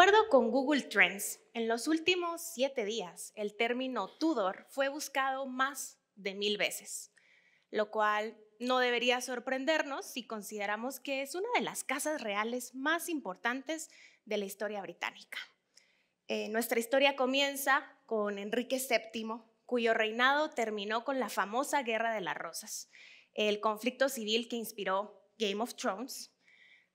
acuerdo con Google Trends, en los últimos siete días el término Tudor fue buscado más de mil veces, lo cual no debería sorprendernos si consideramos que es una de las casas reales más importantes de la historia británica. Eh, nuestra historia comienza con Enrique VII, cuyo reinado terminó con la famosa Guerra de las Rosas, el conflicto civil que inspiró Game of Thrones,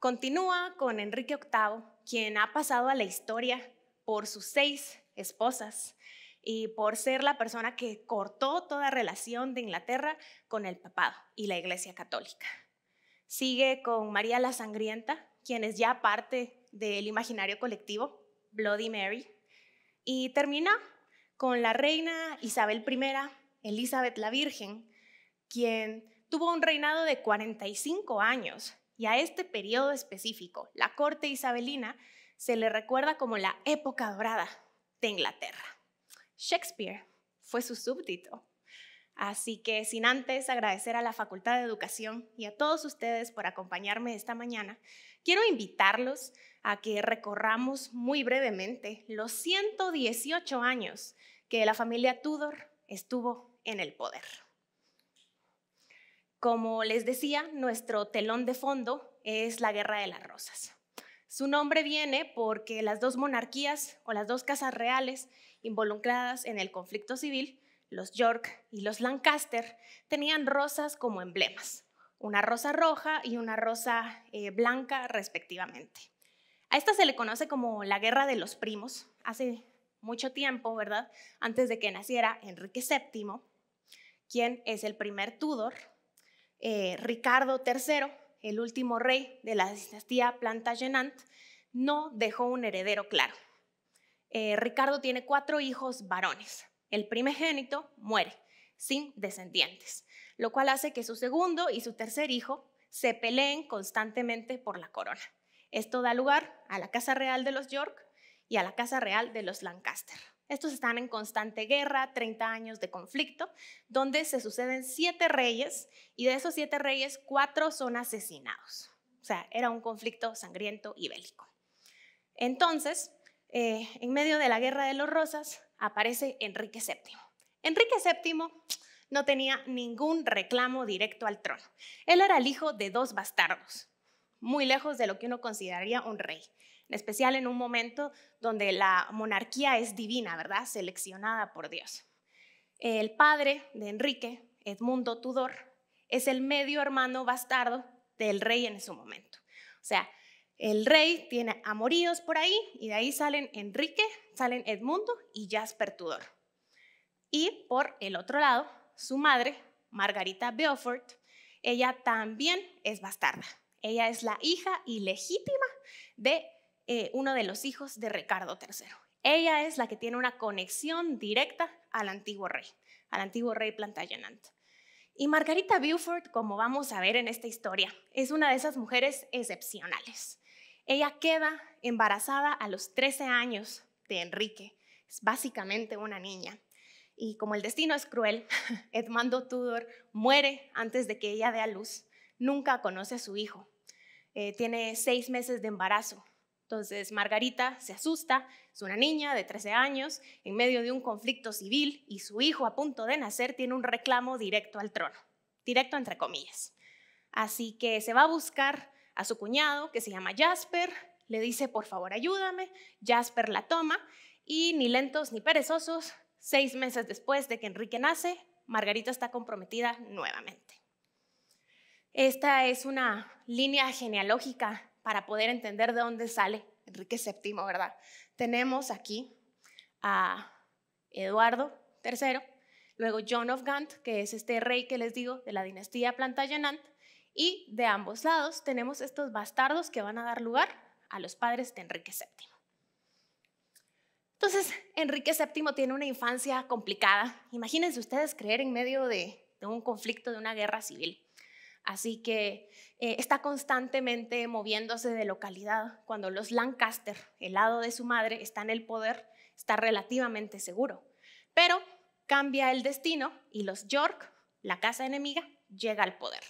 Continúa con Enrique VIII, quien ha pasado a la historia por sus seis esposas y por ser la persona que cortó toda relación de Inglaterra con el papado y la Iglesia Católica. Sigue con María la Sangrienta, quien es ya parte del imaginario colectivo, Bloody Mary, y termina con la reina Isabel I, Elizabeth la Virgen, quien tuvo un reinado de 45 años y a este periodo específico, la corte isabelina, se le recuerda como la época dorada de Inglaterra. Shakespeare fue su súbdito. Así que sin antes agradecer a la Facultad de Educación y a todos ustedes por acompañarme esta mañana, quiero invitarlos a que recorramos muy brevemente los 118 años que la familia Tudor estuvo en el poder. Como les decía, nuestro telón de fondo es la Guerra de las Rosas. Su nombre viene porque las dos monarquías o las dos casas reales involucradas en el conflicto civil, los York y los Lancaster, tenían rosas como emblemas, una rosa roja y una rosa eh, blanca respectivamente. A esta se le conoce como la Guerra de los Primos, hace mucho tiempo, ¿verdad? Antes de que naciera Enrique VII, quien es el primer Tudor eh, Ricardo III, el último rey de la dinastía Plantagenet, no dejó un heredero claro. Eh, Ricardo tiene cuatro hijos varones. El primogénito muere sin descendientes, lo cual hace que su segundo y su tercer hijo se peleen constantemente por la corona. Esto da lugar a la Casa Real de los York y a la Casa Real de los Lancaster. Estos están en constante guerra, 30 años de conflicto, donde se suceden siete reyes y de esos siete reyes, cuatro son asesinados. O sea, era un conflicto sangriento y bélico. Entonces, eh, en medio de la Guerra de los Rosas, aparece Enrique VII. Enrique VII no tenía ningún reclamo directo al trono. Él era el hijo de dos bastardos, muy lejos de lo que uno consideraría un rey especial en un momento donde la monarquía es divina, ¿verdad? Seleccionada por Dios. El padre de Enrique, Edmundo Tudor, es el medio hermano bastardo del rey en su momento. O sea, el rey tiene amoríos por ahí y de ahí salen Enrique, salen Edmundo y Jasper Tudor. Y por el otro lado, su madre, Margarita Beaufort, ella también es bastarda. Ella es la hija ilegítima de eh, uno de los hijos de Ricardo III. Ella es la que tiene una conexión directa al antiguo rey, al antiguo rey Plantagenet. Y Margarita Beaufort, como vamos a ver en esta historia, es una de esas mujeres excepcionales. Ella queda embarazada a los 13 años de Enrique, es básicamente una niña. Y como el destino es cruel, Edmando Tudor muere antes de que ella dé a luz. Nunca conoce a su hijo. Eh, tiene seis meses de embarazo entonces Margarita se asusta, es una niña de 13 años, en medio de un conflicto civil y su hijo a punto de nacer tiene un reclamo directo al trono, directo entre comillas. Así que se va a buscar a su cuñado que se llama Jasper, le dice por favor ayúdame, Jasper la toma y ni lentos ni perezosos, seis meses después de que Enrique nace, Margarita está comprometida nuevamente. Esta es una línea genealógica para poder entender de dónde sale Enrique VII, ¿verdad? Tenemos aquí a Eduardo III, luego John of Gant, que es este rey que les digo de la dinastía Plantagenet, y de ambos lados tenemos estos bastardos que van a dar lugar a los padres de Enrique VII. Entonces, Enrique VII tiene una infancia complicada. Imagínense ustedes creer en medio de un conflicto, de una guerra civil. Así que eh, está constantemente moviéndose de localidad. Cuando los Lancaster, el lado de su madre, está en el poder, está relativamente seguro. Pero cambia el destino y los York, la casa enemiga, llega al poder.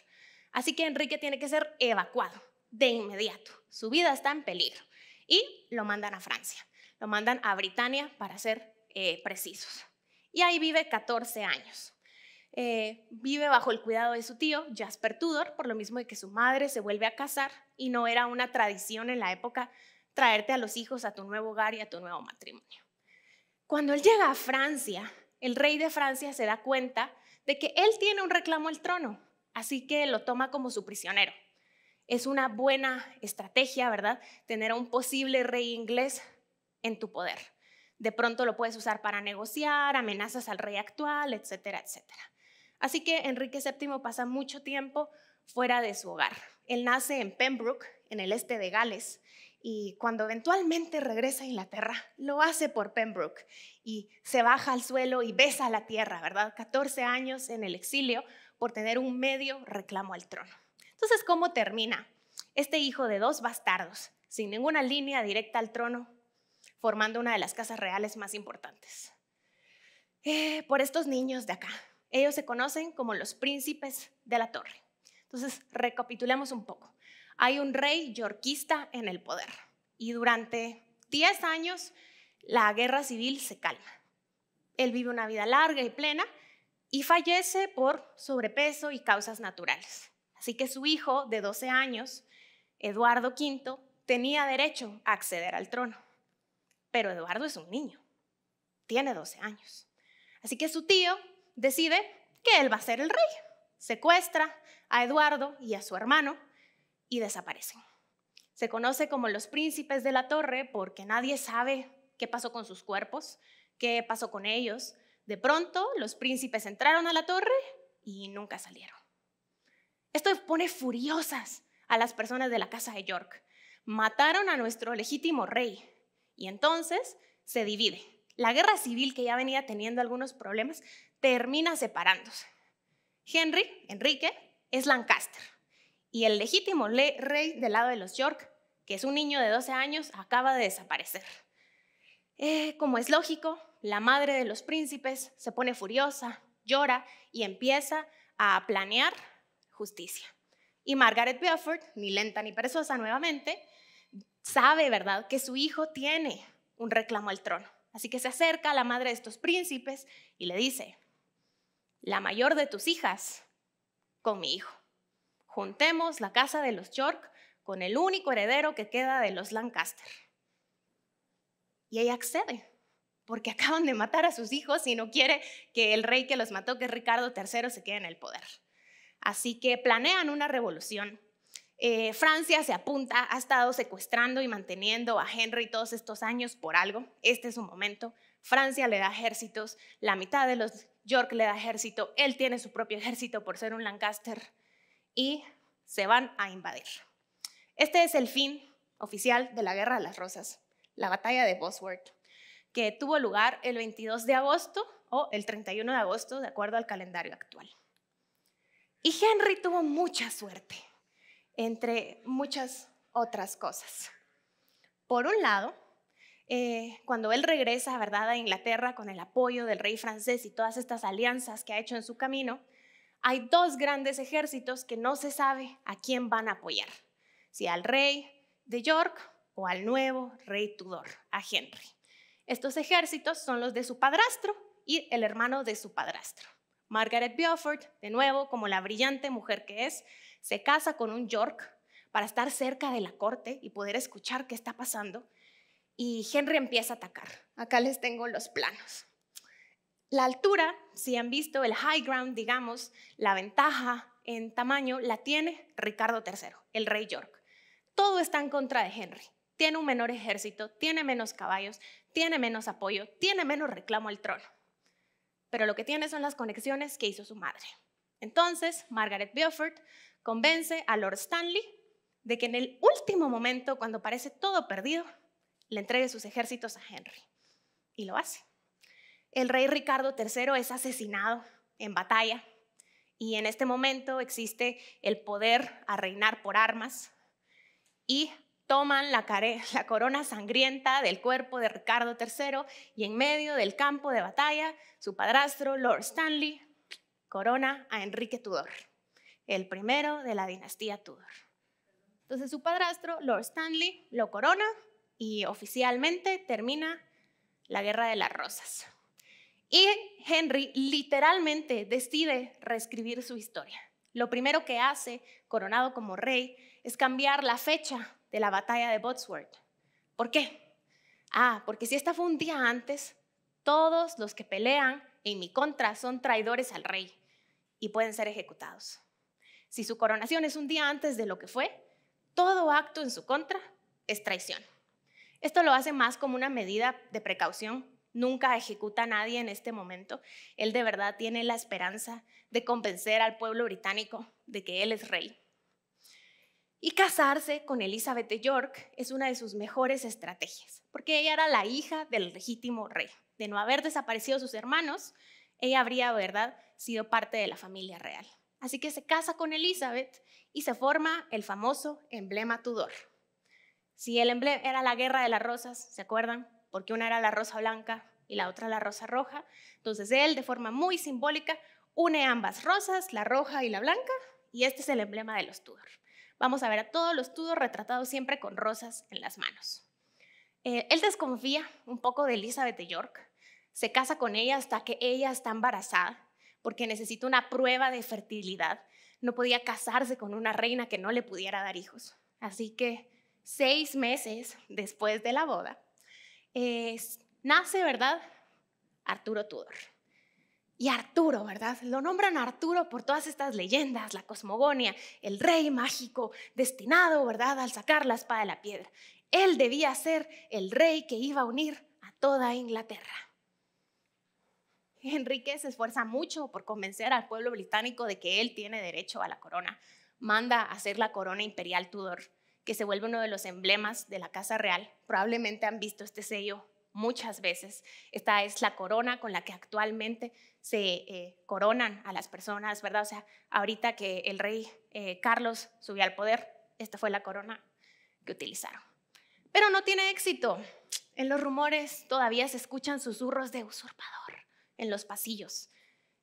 Así que Enrique tiene que ser evacuado de inmediato. Su vida está en peligro. Y lo mandan a Francia, lo mandan a Britania para ser eh, precisos. Y ahí vive 14 años. Eh, vive bajo el cuidado de su tío, Jasper Tudor, por lo mismo de que su madre se vuelve a casar y no era una tradición en la época traerte a los hijos a tu nuevo hogar y a tu nuevo matrimonio. Cuando él llega a Francia, el rey de Francia se da cuenta de que él tiene un reclamo al trono, así que lo toma como su prisionero. Es una buena estrategia, ¿verdad? Tener a un posible rey inglés en tu poder. De pronto lo puedes usar para negociar, amenazas al rey actual, etcétera, etcétera. Así que Enrique VII pasa mucho tiempo fuera de su hogar. Él nace en Pembroke, en el este de Gales, y cuando eventualmente regresa a Inglaterra, lo hace por Pembroke y se baja al suelo y besa la tierra, ¿verdad? 14 años en el exilio por tener un medio reclamo al trono. Entonces, ¿cómo termina? Este hijo de dos bastardos, sin ninguna línea directa al trono, formando una de las casas reales más importantes. Eh, por estos niños de acá, ellos se conocen como los príncipes de la torre. Entonces, recapitulemos un poco. Hay un rey yorquista en el poder y durante 10 años la guerra civil se calma. Él vive una vida larga y plena y fallece por sobrepeso y causas naturales. Así que su hijo de 12 años, Eduardo V, tenía derecho a acceder al trono. Pero Eduardo es un niño, tiene 12 años. Así que su tío decide que él va a ser el rey. Secuestra a Eduardo y a su hermano y desaparecen. Se conoce como los príncipes de la torre porque nadie sabe qué pasó con sus cuerpos, qué pasó con ellos. De pronto, los príncipes entraron a la torre y nunca salieron. Esto pone furiosas a las personas de la casa de York. Mataron a nuestro legítimo rey y entonces se divide. La guerra civil que ya venía teniendo algunos problemas termina separándose. Henry, Enrique, es Lancaster y el legítimo rey del lado de los York, que es un niño de 12 años, acaba de desaparecer. Eh, como es lógico, la madre de los príncipes se pone furiosa, llora y empieza a planear justicia. Y Margaret Beaufort, ni lenta ni perezosa nuevamente, sabe, ¿verdad?, que su hijo tiene un reclamo al trono. Así que se acerca a la madre de estos príncipes y le dice, la mayor de tus hijas con mi hijo. Juntemos la casa de los York con el único heredero que queda de los Lancaster. Y ella accede, porque acaban de matar a sus hijos y no quiere que el rey que los mató, que es Ricardo III, se quede en el poder. Así que planean una revolución. Eh, Francia se apunta, ha estado secuestrando y manteniendo a Henry todos estos años por algo. Este es su momento. Francia le da ejércitos, la mitad de los York le da ejército, él tiene su propio ejército por ser un Lancaster y se van a invadir. Este es el fin oficial de la Guerra de las Rosas, la batalla de Bosworth, que tuvo lugar el 22 de agosto o el 31 de agosto de acuerdo al calendario actual. Y Henry tuvo mucha suerte, entre muchas otras cosas. Por un lado, eh, cuando él regresa, ¿verdad?, a Inglaterra con el apoyo del rey francés y todas estas alianzas que ha hecho en su camino, hay dos grandes ejércitos que no se sabe a quién van a apoyar, si al rey de York o al nuevo rey Tudor, a Henry. Estos ejércitos son los de su padrastro y el hermano de su padrastro. Margaret Beaufort, de nuevo, como la brillante mujer que es, se casa con un York para estar cerca de la corte y poder escuchar qué está pasando y Henry empieza a atacar. Acá les tengo los planos. La altura, si han visto el high ground, digamos, la ventaja en tamaño la tiene Ricardo III, el rey York. Todo está en contra de Henry. Tiene un menor ejército, tiene menos caballos, tiene menos apoyo, tiene menos reclamo al trono. Pero lo que tiene son las conexiones que hizo su madre. Entonces, Margaret Beaufort convence a Lord Stanley de que en el último momento, cuando parece todo perdido, le entregue sus ejércitos a Henry. Y lo hace. El rey Ricardo III es asesinado en batalla y en este momento existe el poder a reinar por armas y toman la, corona sangrienta del cuerpo de Ricardo III y en medio del campo de batalla, su padrastro, Lord Stanley, corona a Enrique Tudor, el primero de la dinastía Tudor. Entonces su padrastro, Lord Stanley, lo corona y oficialmente termina la Guerra de las Rosas. Y Henry literalmente decide reescribir su historia. Lo primero que hace, coronado como rey, es cambiar la fecha de la batalla de Botsworth. ¿Por qué? Ah, porque si esta fue un día antes, todos los que pelean en mi contra son traidores al rey y pueden ser ejecutados. Si su coronación es un día antes de lo que fue, todo acto en su contra es traición. Esto lo hace más como una medida de precaución. Nunca ejecuta a nadie en este momento. Él de verdad tiene la esperanza de convencer al pueblo británico de que él es rey. Y casarse con Elizabeth York es una de sus mejores estrategias, porque ella era la hija del legítimo rey. De no haber desaparecido sus hermanos, ella habría, ¿verdad?, sido parte de la familia real. Así que se casa con Elizabeth y se forma el famoso emblema Tudor. Si el emblema era la guerra de las rosas, ¿se acuerdan? Porque una era la rosa blanca y la otra la rosa roja. Entonces él, de forma muy simbólica, une ambas rosas, la roja y la blanca, y este es el emblema de los Tudor. Vamos a ver a todos los Tudor retratados siempre con rosas en las manos. Eh, él desconfía un poco de Elizabeth de York, se casa con ella hasta que ella está embarazada, porque necesita una prueba de fertilidad. No podía casarse con una reina que no le pudiera dar hijos. Así que seis meses después de la boda, nace, ¿verdad? Arturo Tudor. Y Arturo, ¿verdad? Lo nombran Arturo por todas estas leyendas, la cosmogonía, el rey mágico destinado, ¿verdad?, al sacar la espada de la piedra. Él debía ser el rey que iba a unir a toda Inglaterra. Enrique se esfuerza mucho por convencer al pueblo británico de que él tiene derecho a la corona. Manda a hacer la corona imperial Tudor que se vuelve uno de los emblemas de la Casa Real. Probablemente han visto este sello muchas veces. Esta es la corona con la que actualmente se eh, coronan a las personas, ¿verdad? O sea, ahorita que el rey eh, Carlos subió al poder, esta fue la corona que utilizaron. Pero no tiene éxito. En los rumores todavía se escuchan susurros de usurpador en los pasillos.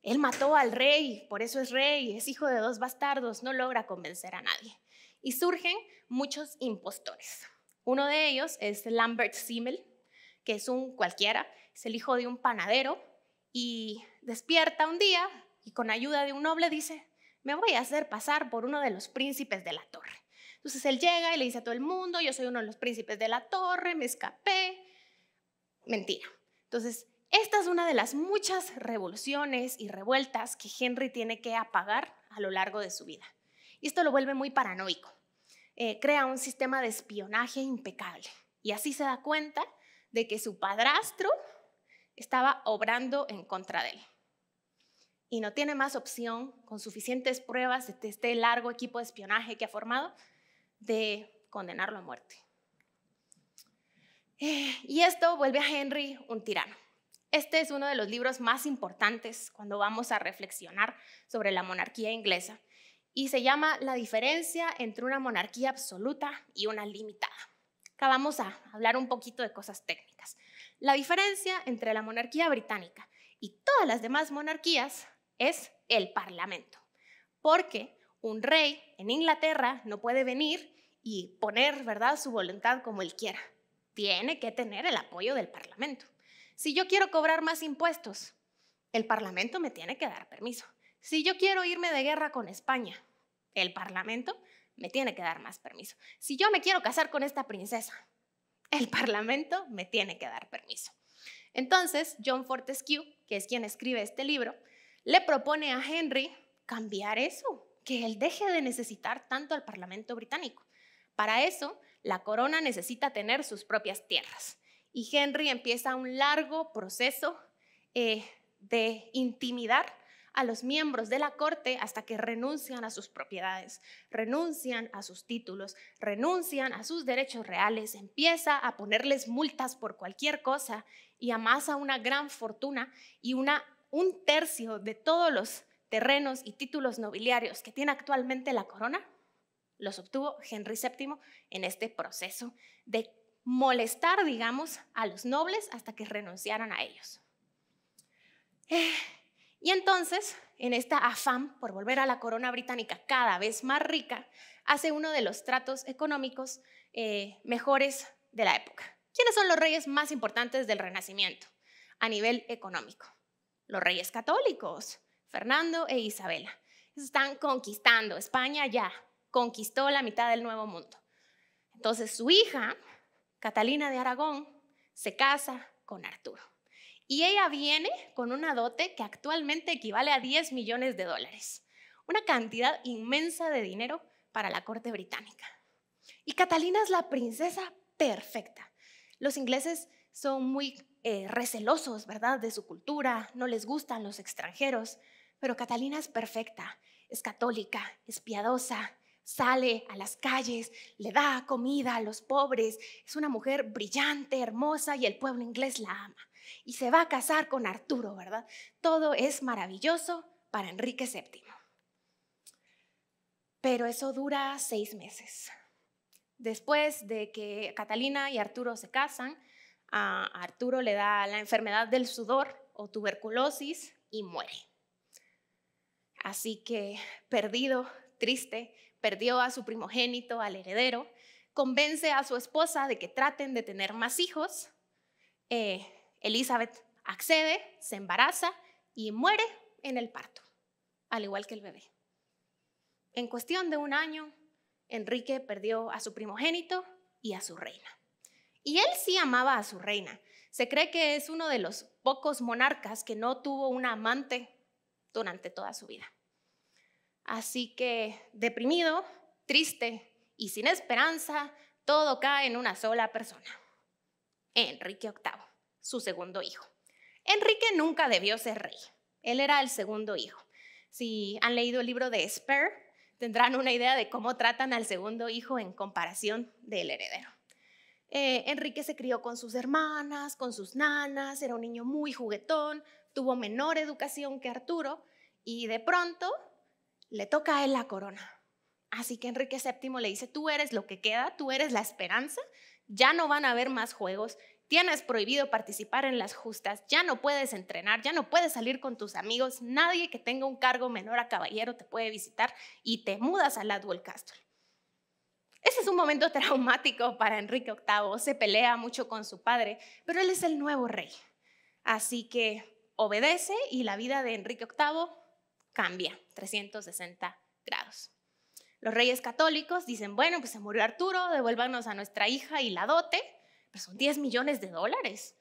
Él mató al rey, por eso es rey, es hijo de dos bastardos, no logra convencer a nadie y surgen muchos impostores. Uno de ellos es Lambert Simmel, que es un cualquiera, es el hijo de un panadero y despierta un día y con ayuda de un noble dice, me voy a hacer pasar por uno de los príncipes de la torre. Entonces él llega y le dice a todo el mundo, yo soy uno de los príncipes de la torre, me escapé. Mentira. Entonces, esta es una de las muchas revoluciones y revueltas que Henry tiene que apagar a lo largo de su vida. Y esto lo vuelve muy paranoico. Eh, crea un sistema de espionaje impecable. Y así se da cuenta de que su padrastro estaba obrando en contra de él. Y no tiene más opción, con suficientes pruebas de este largo equipo de espionaje que ha formado, de condenarlo a muerte. Eh, y esto vuelve a Henry un tirano. Este es uno de los libros más importantes cuando vamos a reflexionar sobre la monarquía inglesa y se llama La diferencia entre una monarquía absoluta y una limitada. Acá vamos a hablar un poquito de cosas técnicas. La diferencia entre la monarquía británica y todas las demás monarquías es el parlamento, porque un rey en Inglaterra no puede venir y poner, ¿verdad?, su voluntad como él quiera. Tiene que tener el apoyo del parlamento. Si yo quiero cobrar más impuestos, el parlamento me tiene que dar permiso. Si yo quiero irme de guerra con España, el Parlamento me tiene que dar más permiso. Si yo me quiero casar con esta princesa, el Parlamento me tiene que dar permiso. Entonces, John Fortescue, que es quien escribe este libro, le propone a Henry cambiar eso, que él deje de necesitar tanto al Parlamento británico. Para eso, la corona necesita tener sus propias tierras. Y Henry empieza un largo proceso eh, de intimidar a los miembros de la corte hasta que renuncian a sus propiedades, renuncian a sus títulos, renuncian a sus derechos reales, empieza a ponerles multas por cualquier cosa y amasa una gran fortuna y una, un tercio de todos los terrenos y títulos nobiliarios que tiene actualmente la corona, los obtuvo Henry VII en este proceso de molestar, digamos, a los nobles hasta que renunciaran a ellos. Eh, y entonces, en esta afán por volver a la corona británica cada vez más rica, hace uno de los tratos económicos eh, mejores de la época. ¿Quiénes son los reyes más importantes del Renacimiento a nivel económico? Los reyes católicos, Fernando e Isabela. Están conquistando España ya, conquistó la mitad del Nuevo Mundo. Entonces su hija, Catalina de Aragón, se casa con Arturo. Y ella viene con una dote que actualmente equivale a 10 millones de dólares, una cantidad inmensa de dinero para la corte británica. Y Catalina es la princesa perfecta. Los ingleses son muy eh, recelosos, ¿verdad?, de su cultura, no les gustan los extranjeros, pero Catalina es perfecta, es católica, es piadosa, sale a las calles, le da comida a los pobres, es una mujer brillante, hermosa y el pueblo inglés la ama y se va a casar con Arturo, ¿verdad? Todo es maravilloso para Enrique VII. Pero eso dura seis meses. Después de que Catalina y Arturo se casan, a Arturo le da la enfermedad del sudor o tuberculosis y muere. Así que perdido, triste, perdió a su primogénito, al heredero, convence a su esposa de que traten de tener más hijos. Eh, Elizabeth accede, se embaraza y muere en el parto, al igual que el bebé. En cuestión de un año, Enrique perdió a su primogénito y a su reina. Y él sí amaba a su reina. Se cree que es uno de los pocos monarcas que no tuvo una amante durante toda su vida. Así que, deprimido, triste y sin esperanza, todo cae en una sola persona, Enrique VIII su segundo hijo. Enrique nunca debió ser rey. Él era el segundo hijo. Si han leído el libro de Esper, tendrán una idea de cómo tratan al segundo hijo en comparación del heredero. Eh, Enrique se crió con sus hermanas, con sus nanas, era un niño muy juguetón, tuvo menor educación que Arturo y de pronto le toca a él la corona. Así que Enrique VII le dice, tú eres lo que queda, tú eres la esperanza, ya no van a haber más juegos tienes prohibido participar en las justas, ya no puedes entrenar, ya no puedes salir con tus amigos, nadie que tenga un cargo menor a caballero te puede visitar y te mudas a Ladwell Castle. Ese es un momento traumático para Enrique VIII, se pelea mucho con su padre, pero él es el nuevo rey. Así que obedece y la vida de Enrique VIII cambia 360 grados. Los reyes católicos dicen, bueno, pues se murió Arturo, devuélvanos a nuestra hija y la dote pues son 10 millones de dólares.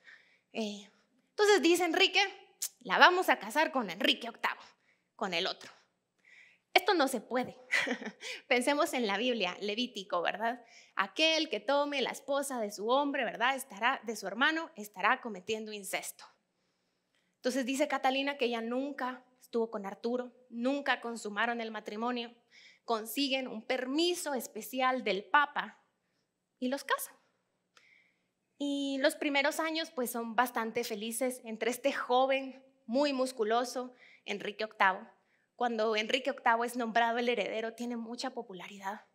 Eh, entonces dice Enrique, la vamos a casar con Enrique VIII, con el otro. Esto no se puede. Pensemos en la Biblia, Levítico, ¿verdad? Aquel que tome la esposa de su hombre, ¿verdad? Estará, de su hermano, estará cometiendo incesto. Entonces dice Catalina que ella nunca estuvo con Arturo, nunca consumaron el matrimonio, consiguen un permiso especial del Papa y los casan. Y los primeros años pues son bastante felices entre este joven muy musculoso, Enrique VIII. Cuando Enrique VIII es nombrado el heredero tiene mucha popularidad.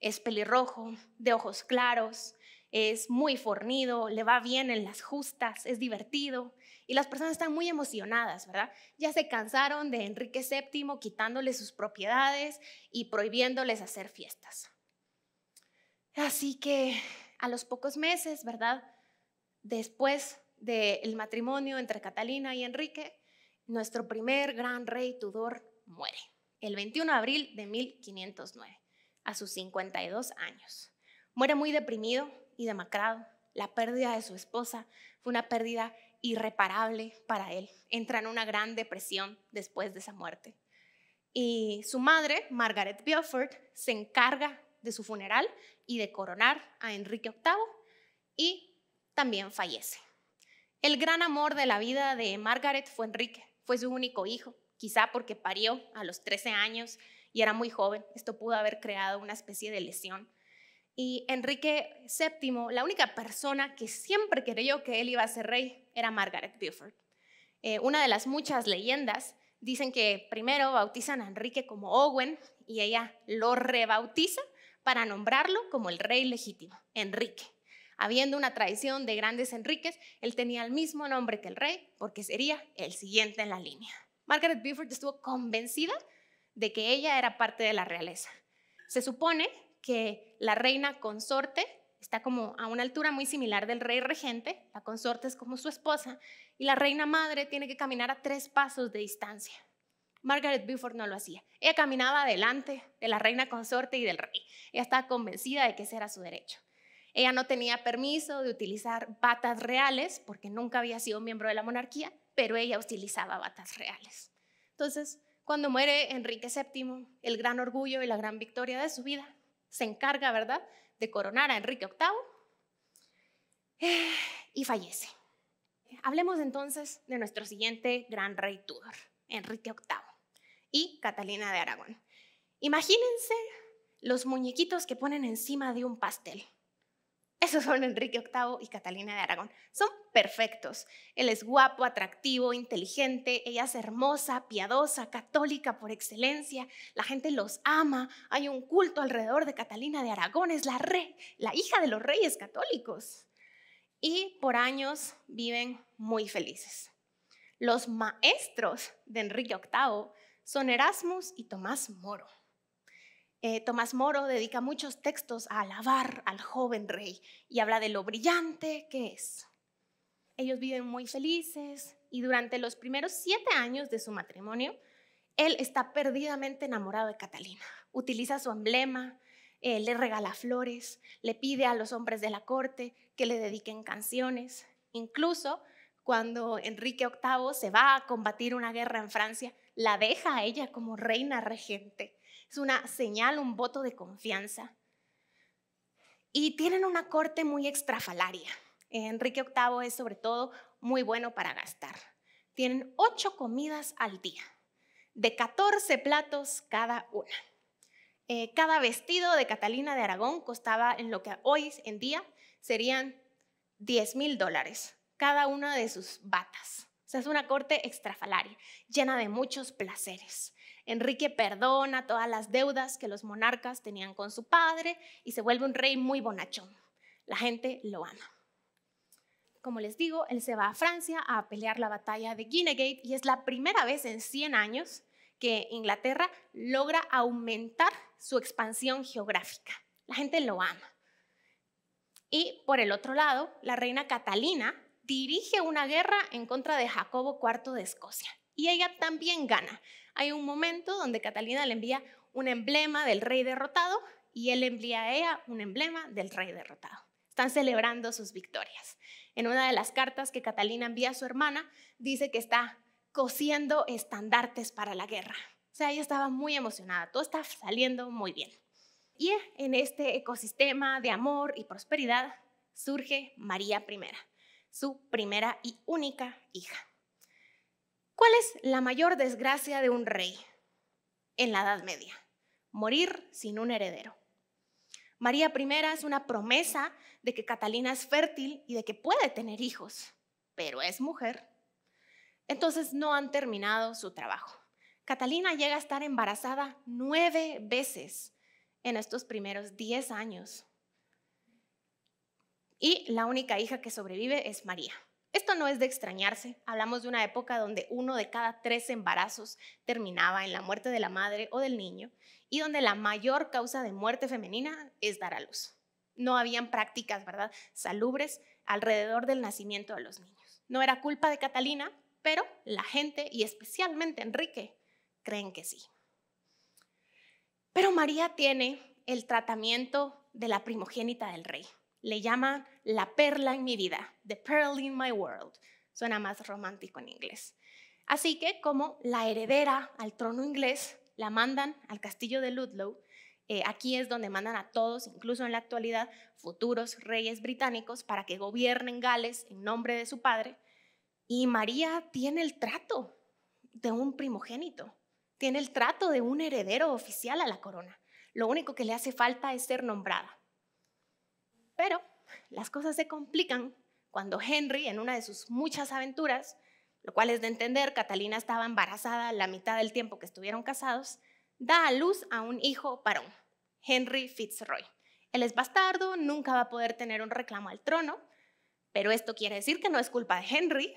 Es pelirrojo, de ojos claros, es muy fornido, le va bien en las justas, es divertido y las personas están muy emocionadas, ¿verdad? Ya se cansaron de Enrique VII quitándole sus propiedades y prohibiéndoles hacer fiestas. Así que a los pocos meses, ¿verdad? después del matrimonio entre Catalina y Enrique, nuestro primer gran rey Tudor muere el 21 de abril de 1509, a sus 52 años. Muere muy deprimido y demacrado. La pérdida de su esposa fue una pérdida irreparable para él. Entra en una gran depresión después de esa muerte. Y su madre, Margaret Beaufort, se encarga de su funeral y de coronar a Enrique VIII y también fallece. El gran amor de la vida de Margaret fue Enrique, fue su único hijo, quizá porque parió a los 13 años y era muy joven. Esto pudo haber creado una especie de lesión. Y Enrique VII, la única persona que siempre creyó que él iba a ser rey, era Margaret Beaufort. Eh, una de las muchas leyendas dicen que primero bautizan a Enrique como Owen y ella lo rebautiza para nombrarlo como el rey legítimo, Enrique. Habiendo una traición de grandes enriques, él tenía el mismo nombre que el rey porque sería el siguiente en la línea. Margaret Beaufort estuvo convencida de que ella era parte de la realeza. Se supone que la reina consorte está como a una altura muy similar del rey regente, la consorte es como su esposa, y la reina madre tiene que caminar a tres pasos de distancia. Margaret Beaufort no lo hacía. Ella caminaba adelante de la reina consorte y del rey. Ella estaba convencida de que ese era su derecho. Ella no tenía permiso de utilizar batas reales porque nunca había sido miembro de la monarquía, pero ella utilizaba batas reales. Entonces, cuando muere Enrique VII, el gran orgullo y la gran victoria de su vida, se encarga, ¿verdad?, de coronar a Enrique VIII y fallece. Hablemos entonces de nuestro siguiente gran rey Tudor, Enrique VIII y Catalina de Aragón. Imagínense los muñequitos que ponen encima de un pastel. Esos son Enrique VIII y Catalina de Aragón. Son perfectos. Él es guapo, atractivo, inteligente, ella es hermosa, piadosa, católica por excelencia. La gente los ama. Hay un culto alrededor de Catalina de Aragón. Es la, re, la hija de los reyes católicos. Y por años viven muy felices. Los maestros de Enrique VIII son Erasmus y Tomás Moro. Eh, Tomás Moro dedica muchos textos a alabar al joven rey y habla de lo brillante que es. Ellos viven muy felices y durante los primeros siete años de su matrimonio, él está perdidamente enamorado de Catalina. Utiliza su emblema, eh, le regala flores, le pide a los hombres de la corte que le dediquen canciones. Incluso cuando Enrique VIII se va a combatir una guerra en Francia, la deja a ella como reina regente es una señal, un voto de confianza. Y tienen una corte muy extrafalaria. Enrique VIII es sobre todo muy bueno para gastar. Tienen ocho comidas al día, de 14 platos cada una. Eh, cada vestido de Catalina de Aragón costaba en lo que hoy en día serían 10 mil dólares, cada una de sus batas. O sea, es una corte extrafalaria, llena de muchos placeres. Enrique perdona todas las deudas que los monarcas tenían con su padre y se vuelve un rey muy bonachón. La gente lo ama. Como les digo, él se va a Francia a pelear la batalla de Guinegate y es la primera vez en 100 años que Inglaterra logra aumentar su expansión geográfica. La gente lo ama. Y por el otro lado, la reina Catalina dirige una guerra en contra de Jacobo IV de Escocia y ella también gana hay un momento donde Catalina le envía un emblema del rey derrotado y él le envía a ella un emblema del rey derrotado. Están celebrando sus victorias. En una de las cartas que Catalina envía a su hermana, dice que está cosiendo estandartes para la guerra. O sea, ella estaba muy emocionada, todo está saliendo muy bien. Y eh, en este ecosistema de amor y prosperidad surge María I, su primera y única hija. ¿Cuál es la mayor desgracia de un rey en la Edad Media? Morir sin un heredero. María I es una promesa de que Catalina es fértil y de que puede tener hijos, pero es mujer. Entonces no han terminado su trabajo. Catalina llega a estar embarazada nueve veces en estos primeros diez años. Y la única hija que sobrevive es María. Esto no es de extrañarse. Hablamos de una época donde uno de cada tres embarazos terminaba en la muerte de la madre o del niño y donde la mayor causa de muerte femenina es dar a luz. No habían prácticas, ¿verdad?, salubres alrededor del nacimiento de los niños. No era culpa de Catalina, pero la gente y especialmente Enrique creen que sí. Pero María tiene el tratamiento de la primogénita del rey le llama la perla en mi vida, the pearl in my world. Suena más romántico en inglés. Así que como la heredera al trono inglés, la mandan al castillo de Ludlow. Eh, aquí es donde mandan a todos, incluso en la actualidad, futuros reyes británicos para que gobiernen Gales en nombre de su padre. Y María tiene el trato de un primogénito, tiene el trato de un heredero oficial a la corona. Lo único que le hace falta es ser nombrada. Pero las cosas se complican cuando Henry, en una de sus muchas aventuras, lo cual es de entender, Catalina estaba embarazada la mitad del tiempo que estuvieron casados, da a luz a un hijo varón, Henry Fitzroy. Él es bastardo, nunca va a poder tener un reclamo al trono, pero esto quiere decir que no es culpa de Henry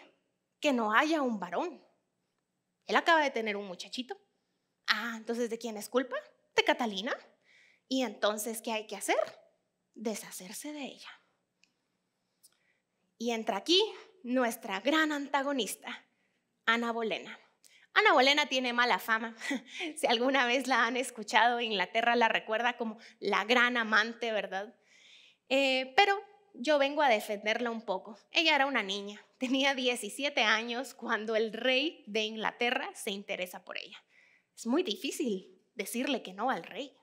que no haya un varón. Él acaba de tener un muchachito. Ah, entonces, ¿de quién es culpa? ¿De Catalina? ¿Y entonces qué hay que hacer? deshacerse de ella. Y entra aquí nuestra gran antagonista, Ana Bolena. Ana Bolena tiene mala fama. Si alguna vez la han escuchado, Inglaterra la recuerda como la gran amante, ¿verdad? Eh, pero yo vengo a defenderla un poco. Ella era una niña, tenía 17 años cuando el rey de Inglaterra se interesa por ella. Es muy difícil decirle que no al rey.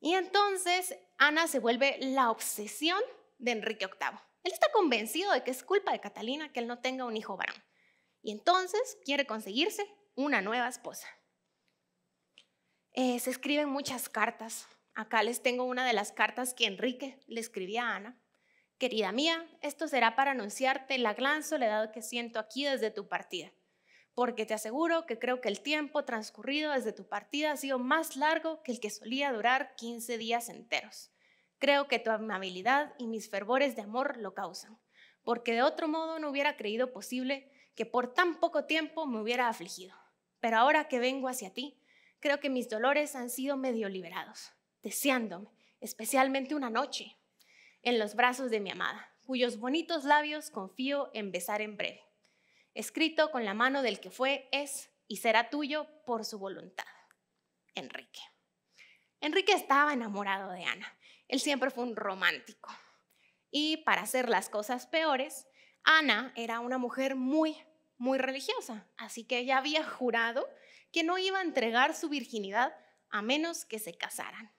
Y entonces Ana se vuelve la obsesión de Enrique VIII. Él está convencido de que es culpa de Catalina que él no tenga un hijo varón. Y entonces quiere conseguirse una nueva esposa. Eh, se escriben muchas cartas. Acá les tengo una de las cartas que Enrique le escribía a Ana. Querida mía, esto será para anunciarte la gran soledad que siento aquí desde tu partida porque te aseguro que creo que el tiempo transcurrido desde tu partida ha sido más largo que el que solía durar 15 días enteros. Creo que tu amabilidad y mis fervores de amor lo causan, porque de otro modo no hubiera creído posible que por tan poco tiempo me hubiera afligido. Pero ahora que vengo hacia ti, creo que mis dolores han sido medio liberados, deseándome, especialmente una noche, en los brazos de mi amada, cuyos bonitos labios confío en besar en breve escrito con la mano del que fue, es y será tuyo por su voluntad. Enrique. Enrique estaba enamorado de Ana. Él siempre fue un romántico. Y para hacer las cosas peores, Ana era una mujer muy, muy religiosa. Así que ella había jurado que no iba a entregar su virginidad a menos que se casaran.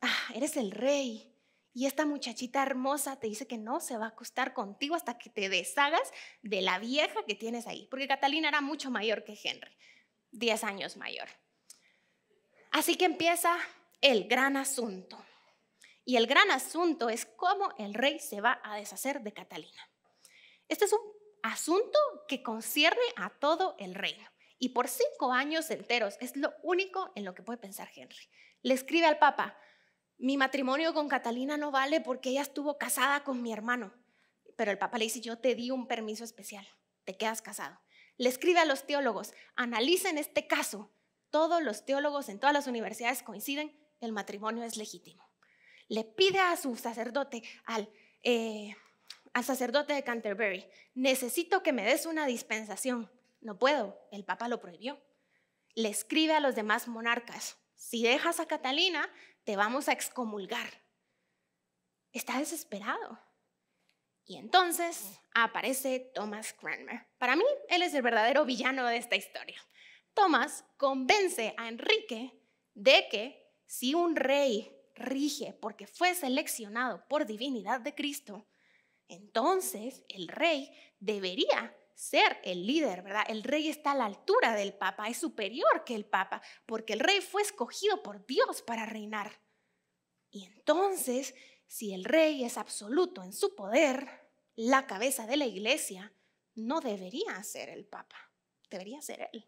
Ah, eres el rey, y esta muchachita hermosa te dice que no se va a acostar contigo hasta que te deshagas de la vieja que tienes ahí. Porque Catalina era mucho mayor que Henry, 10 años mayor. Así que empieza el gran asunto. Y el gran asunto es cómo el rey se va a deshacer de Catalina. Este es un asunto que concierne a todo el reino. Y por cinco años enteros es lo único en lo que puede pensar Henry. Le escribe al Papa, mi matrimonio con Catalina no vale porque ella estuvo casada con mi hermano. Pero el Papa le dice, yo te di un permiso especial, te quedas casado. Le escribe a los teólogos, analicen este caso. Todos los teólogos en todas las universidades coinciden, el matrimonio es legítimo. Le pide a su sacerdote, al, eh, al sacerdote de Canterbury, necesito que me des una dispensación. No puedo, el Papa lo prohibió. Le escribe a los demás monarcas, si dejas a Catalina, te vamos a excomulgar. Está desesperado. Y entonces aparece Thomas Cranmer. Para mí, él es el verdadero villano de esta historia. Thomas convence a Enrique de que si un rey rige porque fue seleccionado por divinidad de Cristo, entonces el rey debería ser el líder, ¿verdad? El rey está a la altura del papa, es superior que el papa, porque el rey fue escogido por Dios para reinar. Y entonces, si el rey es absoluto en su poder, la cabeza de la iglesia no debería ser el papa, debería ser él.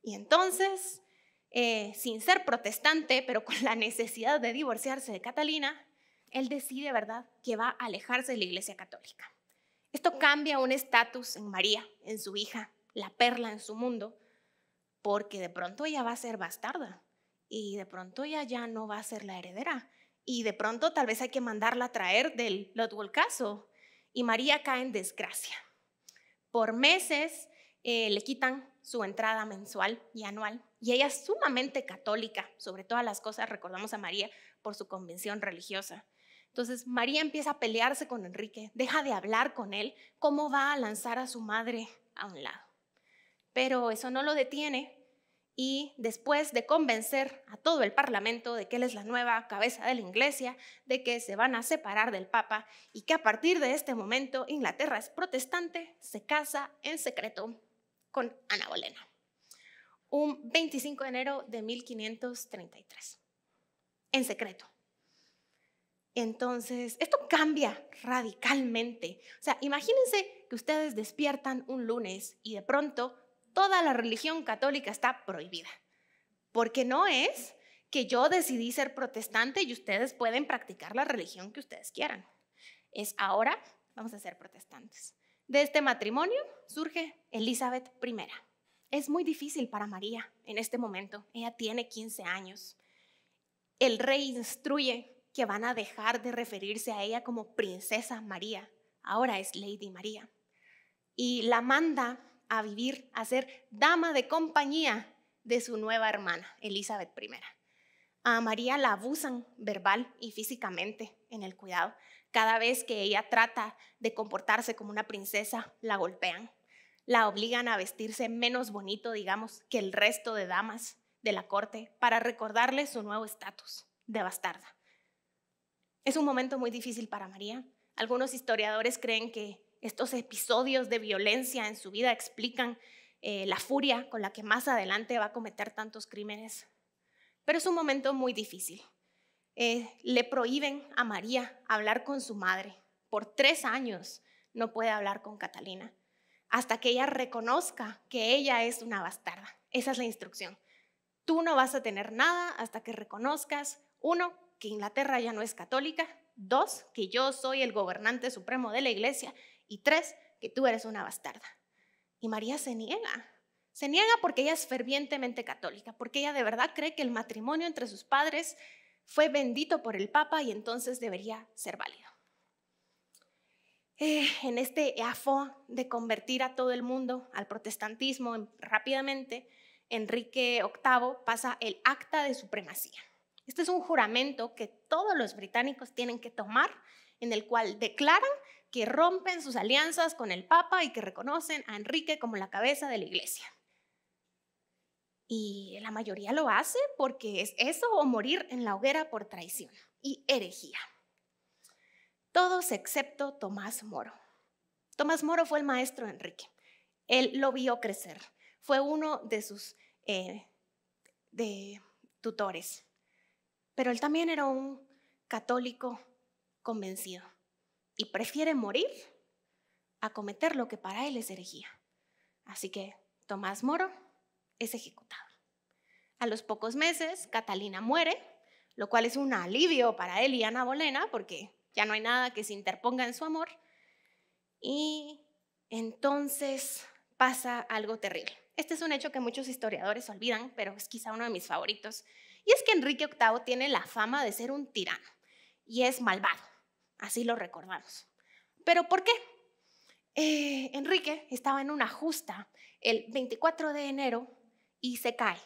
Y entonces, eh, sin ser protestante, pero con la necesidad de divorciarse de Catalina, él decide, ¿verdad?, que va a alejarse de la iglesia católica. Esto cambia un estatus en María, en su hija, la perla en su mundo, porque de pronto ella va a ser bastarda y de pronto ella ya no va a ser la heredera y de pronto tal vez hay que mandarla a traer del caso y María cae en desgracia. Por meses eh, le quitan su entrada mensual y anual y ella es sumamente católica, sobre todas las cosas recordamos a María por su convención religiosa. Entonces María empieza a pelearse con Enrique, deja de hablar con él, cómo va a lanzar a su madre a un lado. Pero eso no lo detiene y después de convencer a todo el Parlamento de que él es la nueva cabeza de la Iglesia, de que se van a separar del Papa y que a partir de este momento Inglaterra es protestante, se casa en secreto con Ana Bolena, un 25 de enero de 1533, en secreto. Entonces, esto cambia radicalmente. O sea, imagínense que ustedes despiertan un lunes y de pronto toda la religión católica está prohibida. Porque no es que yo decidí ser protestante y ustedes pueden practicar la religión que ustedes quieran. Es ahora vamos a ser protestantes. De este matrimonio surge Elizabeth I. Es muy difícil para María en este momento. Ella tiene 15 años. El rey instruye que van a dejar de referirse a ella como princesa María. Ahora es Lady María. Y la manda a vivir, a ser dama de compañía de su nueva hermana, Elizabeth I. A María la abusan verbal y físicamente en el cuidado. Cada vez que ella trata de comportarse como una princesa, la golpean. La obligan a vestirse menos bonito, digamos, que el resto de damas de la corte para recordarle su nuevo estatus de bastarda. Es un momento muy difícil para María. Algunos historiadores creen que estos episodios de violencia en su vida explican eh, la furia con la que más adelante va a cometer tantos crímenes. Pero es un momento muy difícil. Eh, le prohíben a María hablar con su madre. Por tres años no puede hablar con Catalina, hasta que ella reconozca que ella es una bastarda. Esa es la instrucción. Tú no vas a tener nada hasta que reconozcas, uno, que Inglaterra ya no es católica, dos, que yo soy el gobernante supremo de la iglesia y tres, que tú eres una bastarda. Y María se niega. Se niega porque ella es fervientemente católica, porque ella de verdad cree que el matrimonio entre sus padres fue bendito por el Papa y entonces debería ser válido. Eh, en este afán de convertir a todo el mundo al protestantismo rápidamente, Enrique VIII pasa el acta de supremacía. Este es un juramento que todos los británicos tienen que tomar, en el cual declaran que rompen sus alianzas con el Papa y que reconocen a Enrique como la cabeza de la Iglesia. Y la mayoría lo hace porque es eso o morir en la hoguera por traición y herejía. Todos excepto Tomás Moro. Tomás Moro fue el maestro de Enrique. Él lo vio crecer. Fue uno de sus eh, de tutores. Pero él también era un católico convencido y prefiere morir a cometer lo que para él es herejía. Así que Tomás Moro es ejecutado. A los pocos meses, Catalina muere, lo cual es un alivio para él y Ana Bolena, porque ya no hay nada que se interponga en su amor. Y entonces pasa algo terrible. Este es un hecho que muchos historiadores olvidan, pero es quizá uno de mis favoritos y es que Enrique VIII tiene la fama de ser un tirano y es malvado, así lo recordamos. ¿Pero por qué? Eh, Enrique estaba en una justa el 24 de enero y se cae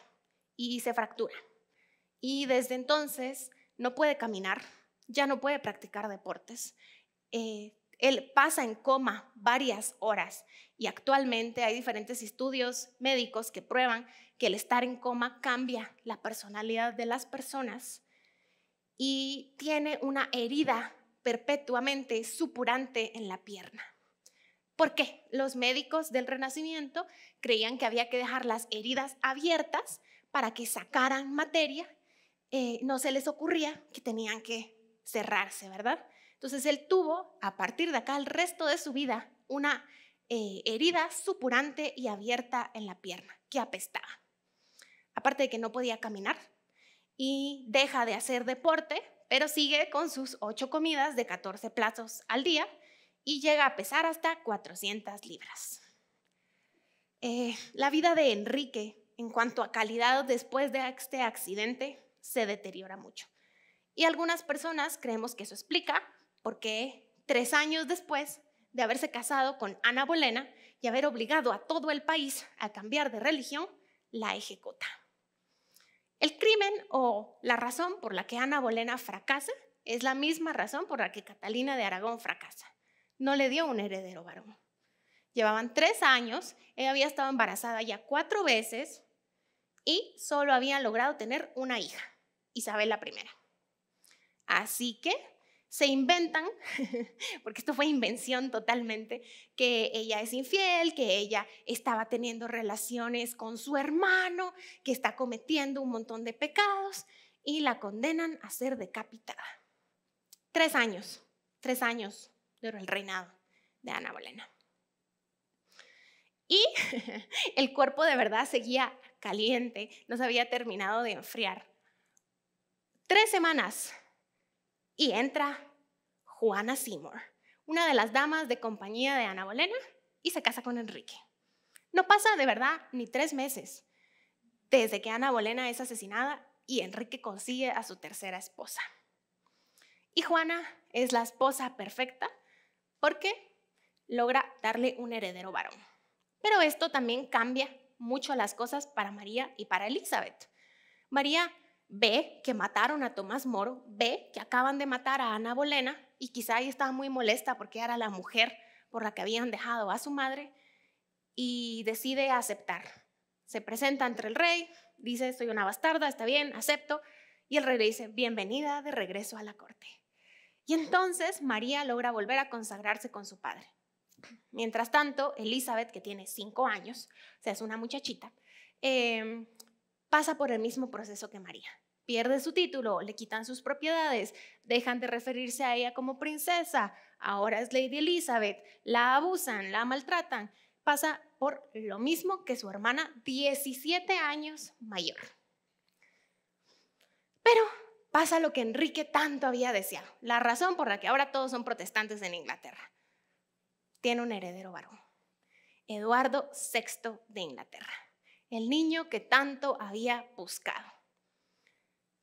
y se fractura. Y desde entonces no puede caminar, ya no puede practicar deportes, eh, él pasa en coma varias horas y actualmente hay diferentes estudios médicos que prueban que el estar en coma cambia la personalidad de las personas y tiene una herida perpetuamente supurante en la pierna. ¿Por qué? Los médicos del Renacimiento creían que había que dejar las heridas abiertas para que sacaran materia. Eh, no se les ocurría que tenían que cerrarse, ¿verdad? Entonces él tuvo, a partir de acá, el resto de su vida, una eh, herida supurante y abierta en la pierna, que apestaba. Aparte de que no podía caminar y deja de hacer deporte, pero sigue con sus ocho comidas de 14 plazos al día y llega a pesar hasta 400 libras. Eh, la vida de Enrique en cuanto a calidad después de este accidente se deteriora mucho. Y algunas personas creemos que eso explica porque tres años después de haberse casado con Ana Bolena y haber obligado a todo el país a cambiar de religión, la ejecuta. El crimen o la razón por la que Ana Bolena fracasa es la misma razón por la que Catalina de Aragón fracasa. No le dio un heredero varón. Llevaban tres años, ella había estado embarazada ya cuatro veces y solo había logrado tener una hija, Isabel la primera. Así que se inventan, porque esto fue invención totalmente, que ella es infiel, que ella estaba teniendo relaciones con su hermano, que está cometiendo un montón de pecados y la condenan a ser decapitada. Tres años, tres años duró el reinado de Ana Bolena. Y el cuerpo de verdad seguía caliente, no se había terminado de enfriar. Tres semanas y entra Juana Seymour, una de las damas de compañía de Ana Bolena, y se casa con Enrique. No pasa de verdad ni tres meses desde que Ana Bolena es asesinada y Enrique consigue a su tercera esposa. Y Juana es la esposa perfecta porque logra darle un heredero varón. Pero esto también cambia mucho las cosas para María y para Elizabeth. María ve que mataron a Tomás Moro, ve que acaban de matar a Ana Bolena y quizá ahí estaba muy molesta porque era la mujer por la que habían dejado a su madre y decide aceptar. Se presenta ante el rey, dice, soy una bastarda, está bien, acepto. Y el rey le dice, bienvenida de regreso a la corte. Y entonces María logra volver a consagrarse con su padre. Mientras tanto, Elizabeth, que tiene cinco años, o sea, es una muchachita, eh, pasa por el mismo proceso que María pierde su título, le quitan sus propiedades, dejan de referirse a ella como princesa, ahora es Lady Elizabeth, la abusan, la maltratan, pasa por lo mismo que su hermana 17 años mayor. Pero pasa lo que Enrique tanto había deseado, la razón por la que ahora todos son protestantes en Inglaterra. Tiene un heredero varón, Eduardo VI de Inglaterra, el niño que tanto había buscado.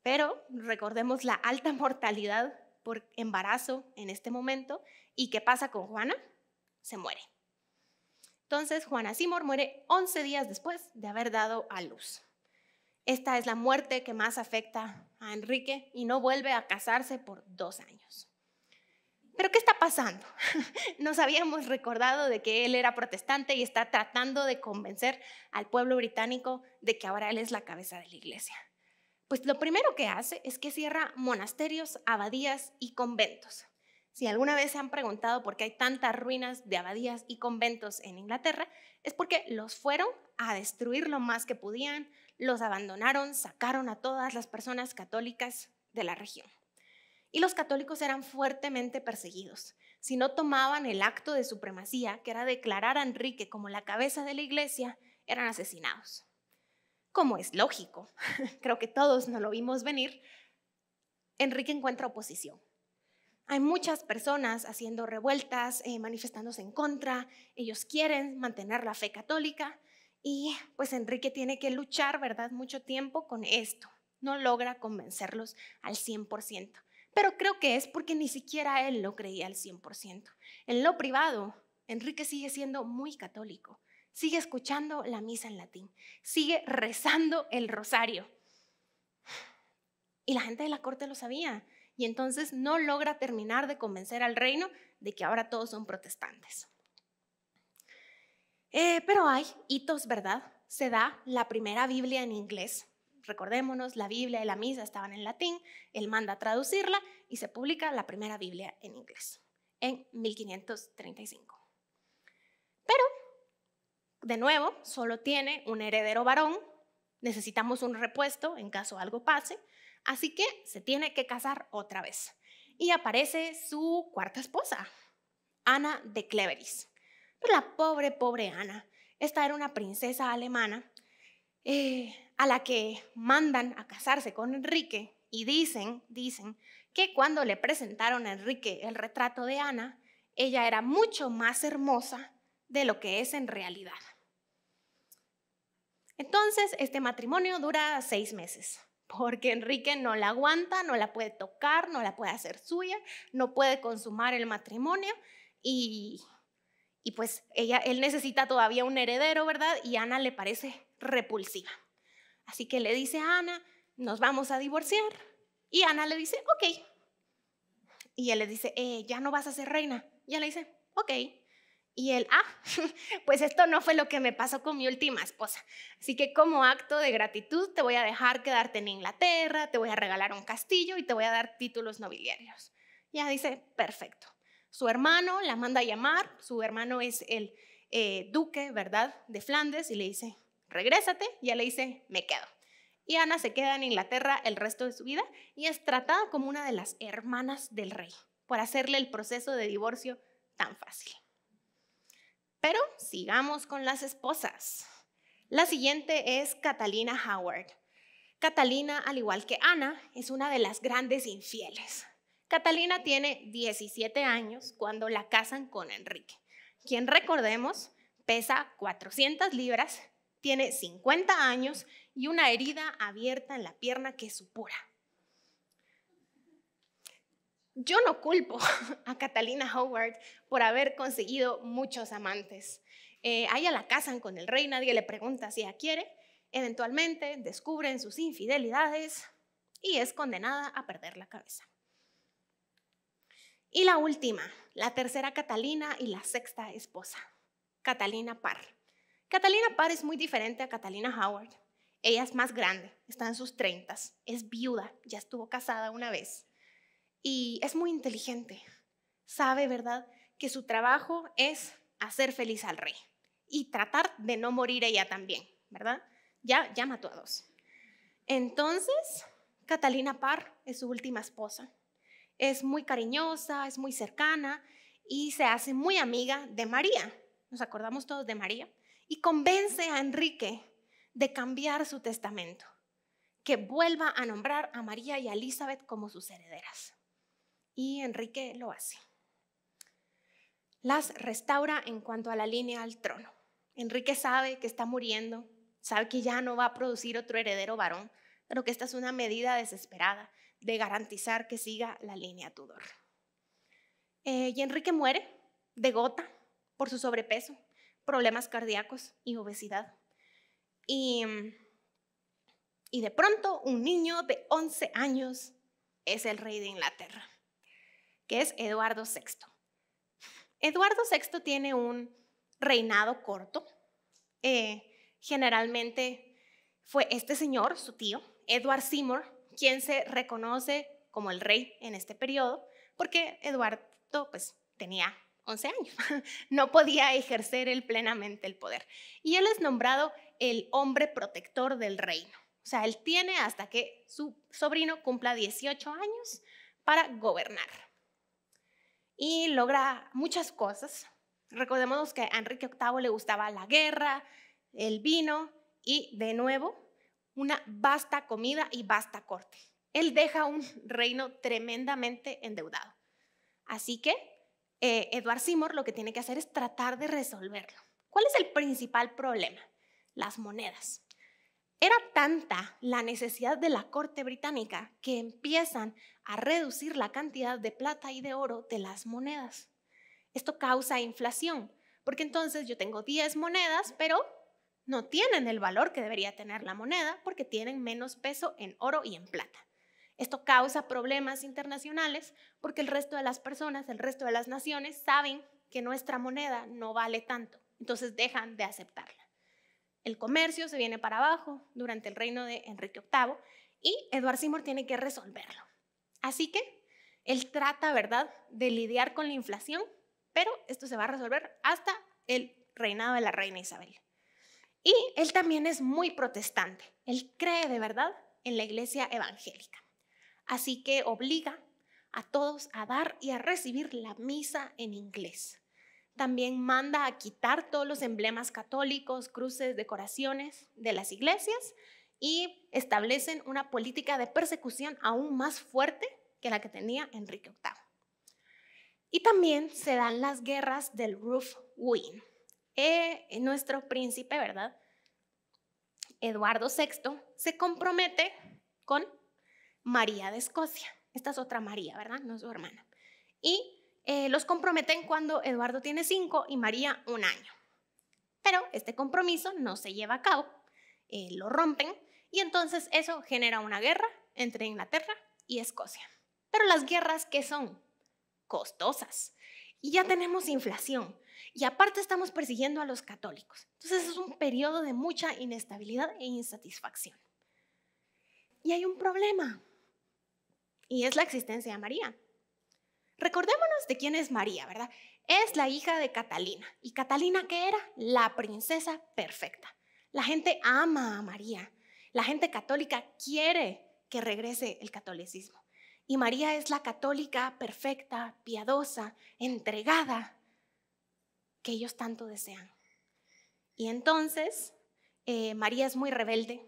Pero recordemos la alta mortalidad por embarazo en este momento. ¿Y qué pasa con Juana? Se muere. Entonces, Juana Seymour muere 11 días después de haber dado a luz. Esta es la muerte que más afecta a Enrique y no vuelve a casarse por dos años. Pero ¿qué está pasando? Nos habíamos recordado de que él era protestante y está tratando de convencer al pueblo británico de que ahora él es la cabeza de la iglesia. Pues lo primero que hace es que cierra monasterios, abadías y conventos. Si alguna vez se han preguntado por qué hay tantas ruinas de abadías y conventos en Inglaterra, es porque los fueron a destruir lo más que podían, los abandonaron, sacaron a todas las personas católicas de la región. Y los católicos eran fuertemente perseguidos. Si no tomaban el acto de supremacía, que era declarar a Enrique como la cabeza de la iglesia, eran asesinados como es lógico, creo que todos nos lo vimos venir, Enrique encuentra oposición. Hay muchas personas haciendo revueltas, eh, manifestándose en contra, ellos quieren mantener la fe católica y pues Enrique tiene que luchar, ¿verdad?, mucho tiempo con esto. No logra convencerlos al 100%, pero creo que es porque ni siquiera él lo creía al 100%. En lo privado, Enrique sigue siendo muy católico Sigue escuchando la misa en latín. Sigue rezando el rosario. Y la gente de la corte lo sabía. Y entonces no logra terminar de convencer al reino de que ahora todos son protestantes. Eh, pero hay hitos, ¿verdad? Se da la primera Biblia en inglés. Recordémonos, la Biblia y la misa estaban en latín, él manda traducirla y se publica la primera Biblia en inglés en 1535. Pero de nuevo, solo tiene un heredero varón, necesitamos un repuesto en caso algo pase, así que se tiene que casar otra vez. Y aparece su cuarta esposa, Ana de Cleveris. Pues la pobre, pobre Ana, esta era una princesa alemana eh, a la que mandan a casarse con Enrique y dicen, dicen que cuando le presentaron a Enrique el retrato de Ana, ella era mucho más hermosa de lo que es en realidad. Entonces, este matrimonio dura seis meses, porque Enrique no la aguanta, no la puede tocar, no la puede hacer suya, no puede consumar el matrimonio y, pues ella, él necesita todavía un heredero, ¿verdad? Y Ana le parece repulsiva. Así que le dice a Ana, nos vamos a divorciar. Y Ana le dice, ok. Y él le dice, eh, ya no vas a ser reina. Y ella le dice, ok. Y él, ah, pues esto no fue lo que me pasó con mi última esposa. Así que como acto de gratitud te voy a dejar quedarte en Inglaterra, te voy a regalar un castillo y te voy a dar títulos nobiliarios. Ya dice, perfecto. Su hermano la manda a llamar, su hermano es el eh, duque, ¿verdad?, de Flandes y le dice, regrésate. Y le dice, me quedo. Y Ana se queda en Inglaterra el resto de su vida y es tratada como una de las hermanas del rey por hacerle el proceso de divorcio tan fácil. Pero sigamos con las esposas. La siguiente es Catalina Howard. Catalina, al igual que Ana, es una de las grandes infieles. Catalina tiene 17 años cuando la casan con Enrique, quien recordemos pesa 400 libras, tiene 50 años y una herida abierta en la pierna que supura. Yo no culpo a Catalina Howard por haber conseguido muchos amantes. Eh, a la casan con el rey, nadie le pregunta si ella quiere. Eventualmente descubren sus infidelidades y es condenada a perder la cabeza. Y la última, la tercera Catalina y la sexta esposa, Catalina Parr. Catalina Parr es muy diferente a Catalina Howard. Ella es más grande, está en sus treintas, es viuda, ya estuvo casada una vez y es muy inteligente. Sabe, ¿verdad?, que su trabajo es hacer feliz al rey y tratar de no morir ella también, ¿verdad? Ya, ya mató a dos. Entonces, Catalina Parr es su última esposa. Es muy cariñosa, es muy cercana y se hace muy amiga de María. Nos acordamos todos de María. Y convence a Enrique de cambiar su testamento, que vuelva a nombrar a María y a Elizabeth como sus herederas y Enrique lo hace. Las restaura en cuanto a la línea al trono. Enrique sabe que está muriendo, sabe que ya no va a producir otro heredero varón, pero que esta es una medida desesperada de garantizar que siga la línea Tudor. Eh, y Enrique muere de gota por su sobrepeso, problemas cardíacos y obesidad. Y, y de pronto un niño de 11 años es el rey de Inglaterra que es Eduardo VI. Eduardo VI tiene un reinado corto. Eh, generalmente fue este señor, su tío, Edward Seymour, quien se reconoce como el rey en este periodo, porque Eduardo pues, tenía 11 años, no podía ejercer plenamente el poder. Y él es nombrado el hombre protector del reino. O sea, él tiene hasta que su sobrino cumpla 18 años para gobernar y logra muchas cosas. Recordemos que a Enrique VIII le gustaba la guerra, el vino y, de nuevo, una vasta comida y vasta corte. Él deja un reino tremendamente endeudado. Así que eh, Edward Seymour lo que tiene que hacer es tratar de resolverlo. ¿Cuál es el principal problema? Las monedas. Era tanta la necesidad de la corte británica que empiezan a reducir la cantidad de plata y de oro de las monedas. Esto causa inflación, porque entonces yo tengo 10 monedas, pero no tienen el valor que debería tener la moneda porque tienen menos peso en oro y en plata. Esto causa problemas internacionales porque el resto de las personas, el resto de las naciones saben que nuestra moneda no vale tanto, entonces dejan de aceptarla. El comercio se viene para abajo durante el reino de Enrique VIII y Edward Seymour tiene que resolverlo. Así que él trata, ¿verdad?, de lidiar con la inflación, pero esto se va a resolver hasta el reinado de la reina Isabel. Y él también es muy protestante. Él cree de verdad en la iglesia evangélica. Así que obliga a todos a dar y a recibir la misa en inglés. También manda a quitar todos los emblemas católicos, cruces, decoraciones de las iglesias y establecen una política de persecución aún más fuerte que la que tenía Enrique VIII. Y también se dan las guerras del Roof Win. Eh, nuestro príncipe, ¿verdad? Eduardo VI se compromete con María de Escocia. Esta es otra María, ¿verdad? No es su hermana. Y eh, los comprometen cuando Eduardo tiene cinco y María un año. Pero este compromiso no se lleva a cabo, eh, lo rompen y entonces eso genera una guerra entre Inglaterra y Escocia. Pero las guerras que son costosas y ya tenemos inflación y aparte estamos persiguiendo a los católicos. Entonces es un periodo de mucha inestabilidad e insatisfacción. Y hay un problema y es la existencia de María. Recordémonos de quién es María, ¿verdad? Es la hija de Catalina. ¿Y Catalina qué era? La princesa perfecta. La gente ama a María. La gente católica quiere que regrese el catolicismo. Y María es la católica perfecta, piadosa, entregada, que ellos tanto desean. Y entonces eh, María es muy rebelde,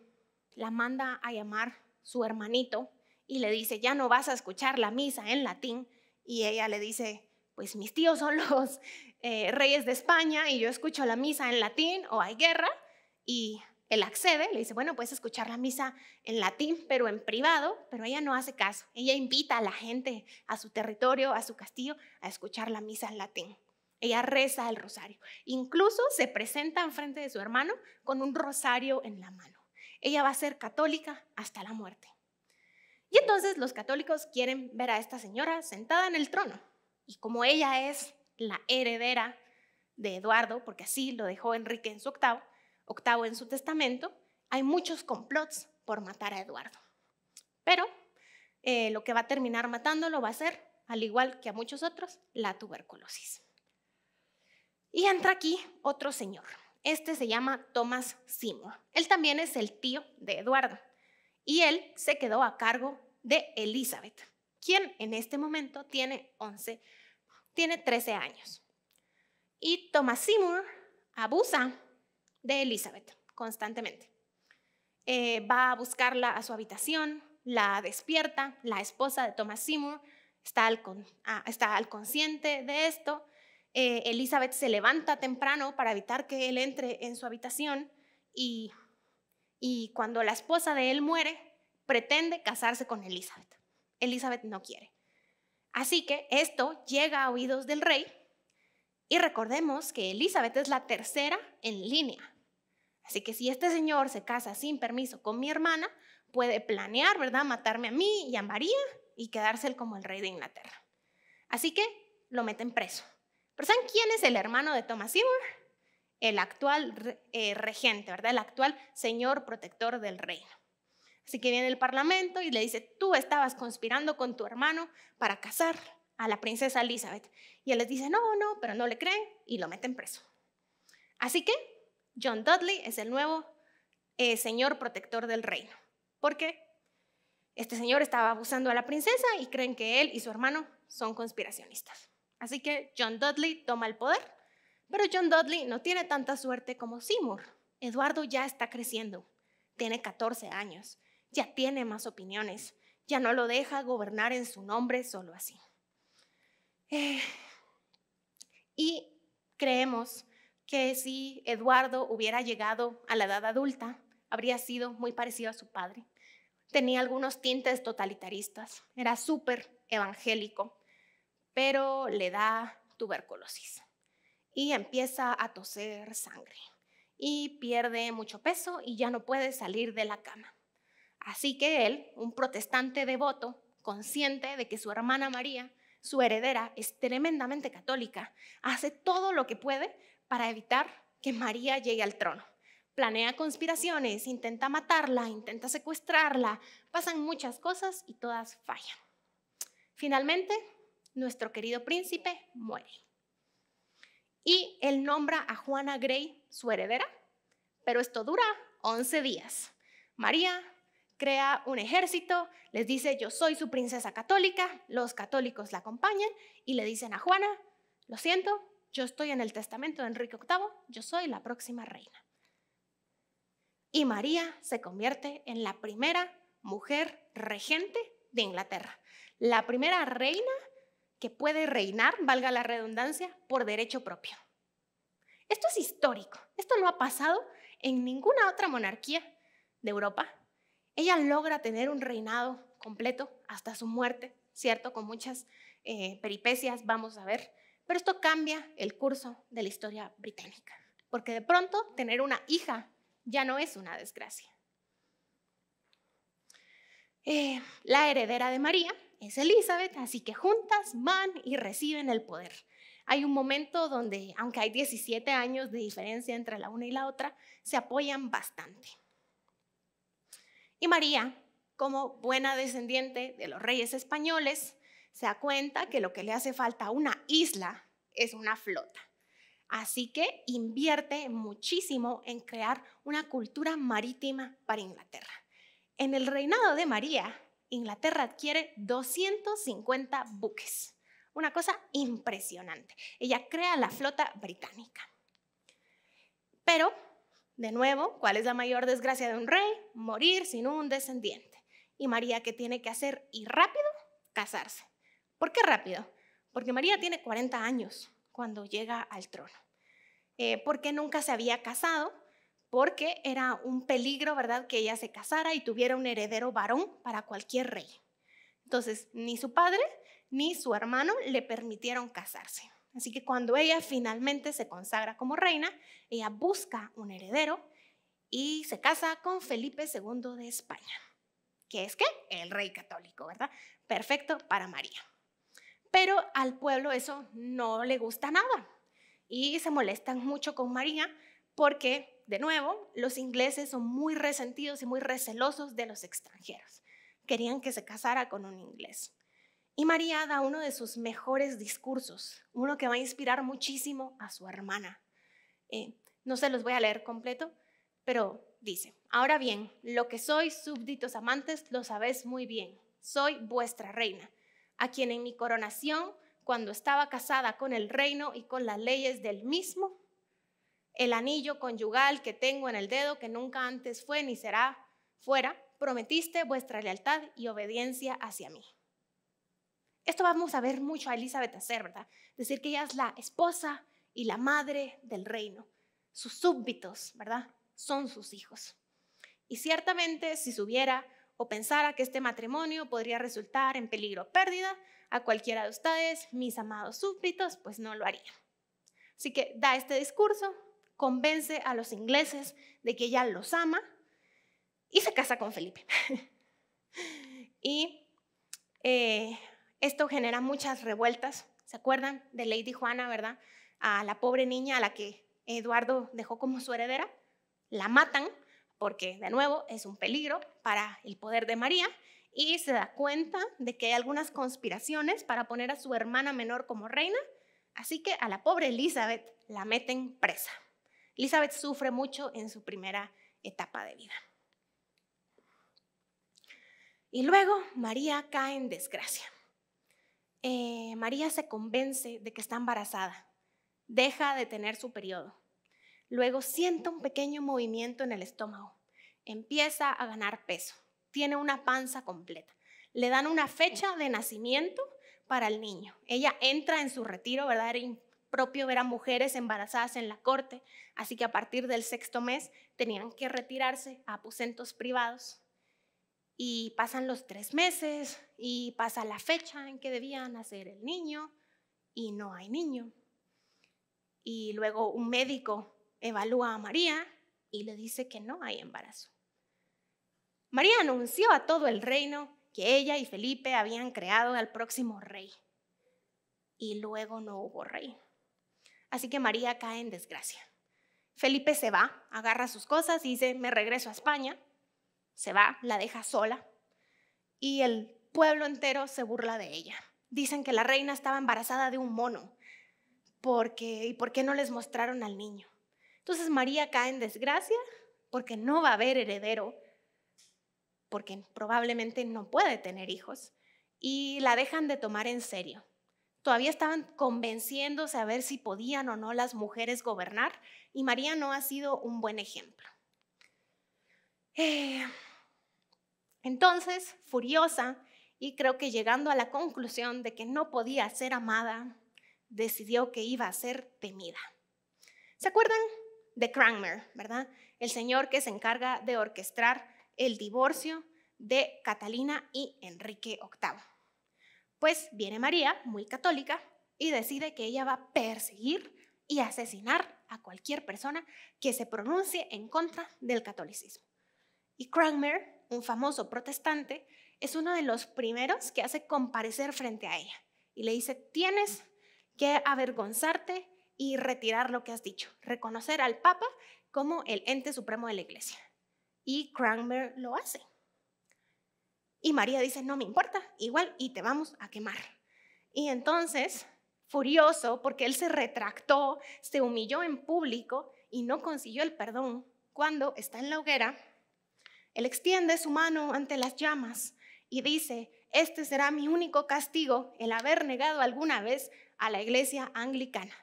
la manda a llamar su hermanito y le dice, ya no vas a escuchar la misa en latín, y ella le dice, pues mis tíos son los eh, reyes de España y yo escucho la misa en latín o hay guerra y él accede, le dice, bueno, puedes escuchar la misa en latín, pero en privado, pero ella no hace caso. Ella invita a la gente a su territorio, a su castillo, a escuchar la misa en latín. Ella reza el rosario. Incluso se presenta enfrente de su hermano con un rosario en la mano. Ella va a ser católica hasta la muerte. Y entonces los católicos quieren ver a esta señora sentada en el trono. Y como ella es la heredera de Eduardo, porque así lo dejó Enrique en su octavo, octavo en su testamento, hay muchos complots por matar a Eduardo. Pero eh, lo que va a terminar matándolo va a ser, al igual que a muchos otros, la tuberculosis. Y entra aquí otro señor. Este se llama Thomas Simo. Él también es el tío de Eduardo y él se quedó a cargo de Elizabeth, quien en este momento tiene 11, tiene 13 años. Y Thomas Seymour abusa de Elizabeth constantemente. Eh, va a buscarla a su habitación, la despierta, la esposa de Thomas Seymour está al, con, ah, está al consciente de esto. Eh, Elizabeth se levanta temprano para evitar que él entre en su habitación y y cuando la esposa de él muere, pretende casarse con Elizabeth. Elizabeth no quiere. Así que esto llega a oídos del rey y recordemos que Elizabeth es la tercera en línea. Así que si este señor se casa sin permiso con mi hermana, puede planear, ¿verdad?, matarme a mí y a María y quedarse él como el rey de Inglaterra. Así que lo meten preso. ¿Pero saben quién es el hermano de Thomas Seymour? el actual eh, regente, ¿verdad? El actual señor protector del reino. Así que viene el parlamento y le dice, tú estabas conspirando con tu hermano para casar a la princesa Elizabeth. Y él les dice, no, no, pero no le creen y lo meten preso. Así que John Dudley es el nuevo eh, señor protector del reino, porque este señor estaba abusando a la princesa y creen que él y su hermano son conspiracionistas. Así que John Dudley toma el poder pero John Dudley no tiene tanta suerte como Seymour. Eduardo ya está creciendo, tiene 14 años, ya tiene más opiniones, ya no lo deja gobernar en su nombre solo así. Eh, y creemos que si Eduardo hubiera llegado a la edad adulta, habría sido muy parecido a su padre. Tenía algunos tintes totalitaristas, era súper evangélico, pero le da tuberculosis y empieza a toser sangre y pierde mucho peso y ya no puede salir de la cama. Así que él, un protestante devoto, consciente de que su hermana María, su heredera, es tremendamente católica, hace todo lo que puede para evitar que María llegue al trono. Planea conspiraciones, intenta matarla, intenta secuestrarla, pasan muchas cosas y todas fallan. Finalmente, nuestro querido príncipe muere y él nombra a Juana Grey su heredera, pero esto dura 11 días. María crea un ejército, les dice yo soy su princesa católica, los católicos la acompañan y le dicen a Juana, lo siento, yo estoy en el testamento de Enrique VIII, yo soy la próxima reina. Y María se convierte en la primera mujer regente de Inglaterra, la primera reina que puede reinar, valga la redundancia, por derecho propio. Esto es histórico, esto no ha pasado en ninguna otra monarquía de Europa. Ella logra tener un reinado completo hasta su muerte, ¿cierto? Con muchas eh, peripecias, vamos a ver. Pero esto cambia el curso de la historia británica, porque de pronto tener una hija ya no es una desgracia. Eh, la heredera de María, es Elizabeth, así que juntas van y reciben el poder. Hay un momento donde, aunque hay 17 años de diferencia entre la una y la otra, se apoyan bastante. Y María, como buena descendiente de los reyes españoles, se da cuenta que lo que le hace falta a una isla es una flota. Así que invierte muchísimo en crear una cultura marítima para Inglaterra. En el reinado de María, Inglaterra adquiere 250 buques. Una cosa impresionante. Ella crea la flota británica. Pero, de nuevo, ¿cuál es la mayor desgracia de un rey? Morir sin un descendiente. ¿Y María qué tiene que hacer? Y rápido, casarse. ¿Por qué rápido? Porque María tiene 40 años cuando llega al trono. Eh, porque nunca se había casado porque era un peligro, ¿verdad?, que ella se casara y tuviera un heredero varón para cualquier rey. Entonces, ni su padre ni su hermano le permitieron casarse. Así que cuando ella finalmente se consagra como reina, ella busca un heredero y se casa con Felipe II de España, que es que el rey católico, ¿verdad? Perfecto para María. Pero al pueblo eso no le gusta nada y se molestan mucho con María porque de nuevo, los ingleses son muy resentidos y muy recelosos de los extranjeros. Querían que se casara con un inglés. Y María da uno de sus mejores discursos, uno que va a inspirar muchísimo a su hermana. Eh, no se los voy a leer completo, pero dice, ahora bien, lo que sois, súbditos amantes, lo sabéis muy bien. Soy vuestra reina, a quien en mi coronación, cuando estaba casada con el reino y con las leyes del mismo, el anillo conyugal que tengo en el dedo, que nunca antes fue ni será fuera, prometiste vuestra lealtad y obediencia hacia mí. Esto vamos a ver mucho a Elizabeth hacer, ¿verdad? Decir que ella es la esposa y la madre del reino. Sus súbditos, ¿verdad? Son sus hijos. Y ciertamente si subiera o pensara que este matrimonio podría resultar en peligro o pérdida a cualquiera de ustedes, mis amados súbditos, pues no lo haría. Así que da este discurso, convence a los ingleses de que ella los ama y se casa con Felipe. y eh, esto genera muchas revueltas. ¿Se acuerdan de Lady Juana, verdad? A la pobre niña a la que Eduardo dejó como su heredera. La matan porque, de nuevo, es un peligro para el poder de María y se da cuenta de que hay algunas conspiraciones para poner a su hermana menor como reina. Así que a la pobre Elizabeth la meten presa. Elizabeth sufre mucho en su primera etapa de vida. Y luego María cae en desgracia. Eh, María se convence de que está embarazada, deja de tener su periodo. Luego siente un pequeño movimiento en el estómago, empieza a ganar peso, tiene una panza completa. Le dan una fecha de nacimiento para el niño. Ella entra en su retiro, ¿verdad? propio ver a mujeres embarazadas en la corte, así que a partir del sexto mes tenían que retirarse a aposentos privados. Y pasan los tres meses y pasa la fecha en que debían nacer el niño y no hay niño. Y luego un médico evalúa a María y le dice que no hay embarazo. María anunció a todo el reino que ella y Felipe habían creado al próximo rey. Y luego no hubo rey. Así que María cae en desgracia. Felipe se va, agarra sus cosas y dice, me regreso a España. Se va, la deja sola. Y el pueblo entero se burla de ella. Dicen que la reina estaba embarazada de un mono. Porque, ¿Y por qué no les mostraron al niño? Entonces María cae en desgracia porque no va a haber heredero, porque probablemente no puede tener hijos. Y la dejan de tomar en serio. Todavía estaban convenciéndose a ver si podían o no las mujeres gobernar y María no ha sido un buen ejemplo. Eh, entonces, furiosa y creo que llegando a la conclusión de que no podía ser amada, decidió que iba a ser temida. ¿Se acuerdan de Cranmer, verdad? El señor que se encarga de orquestar el divorcio de Catalina y Enrique VIII. Pues viene María, muy católica, y decide que ella va a perseguir y asesinar a cualquier persona que se pronuncie en contra del catolicismo. Y Cranmer, un famoso protestante, es uno de los primeros que hace comparecer frente a ella y le dice, tienes que avergonzarte y retirar lo que has dicho, reconocer al Papa como el ente supremo de la Iglesia. Y Cranmer lo hace. Y María dice, no me importa, igual, y te vamos a quemar. Y entonces, furioso, porque él se retractó, se humilló en público y no consiguió el perdón, cuando está en la hoguera, él extiende su mano ante las llamas y dice, este será mi único castigo, el haber negado alguna vez a la iglesia anglicana.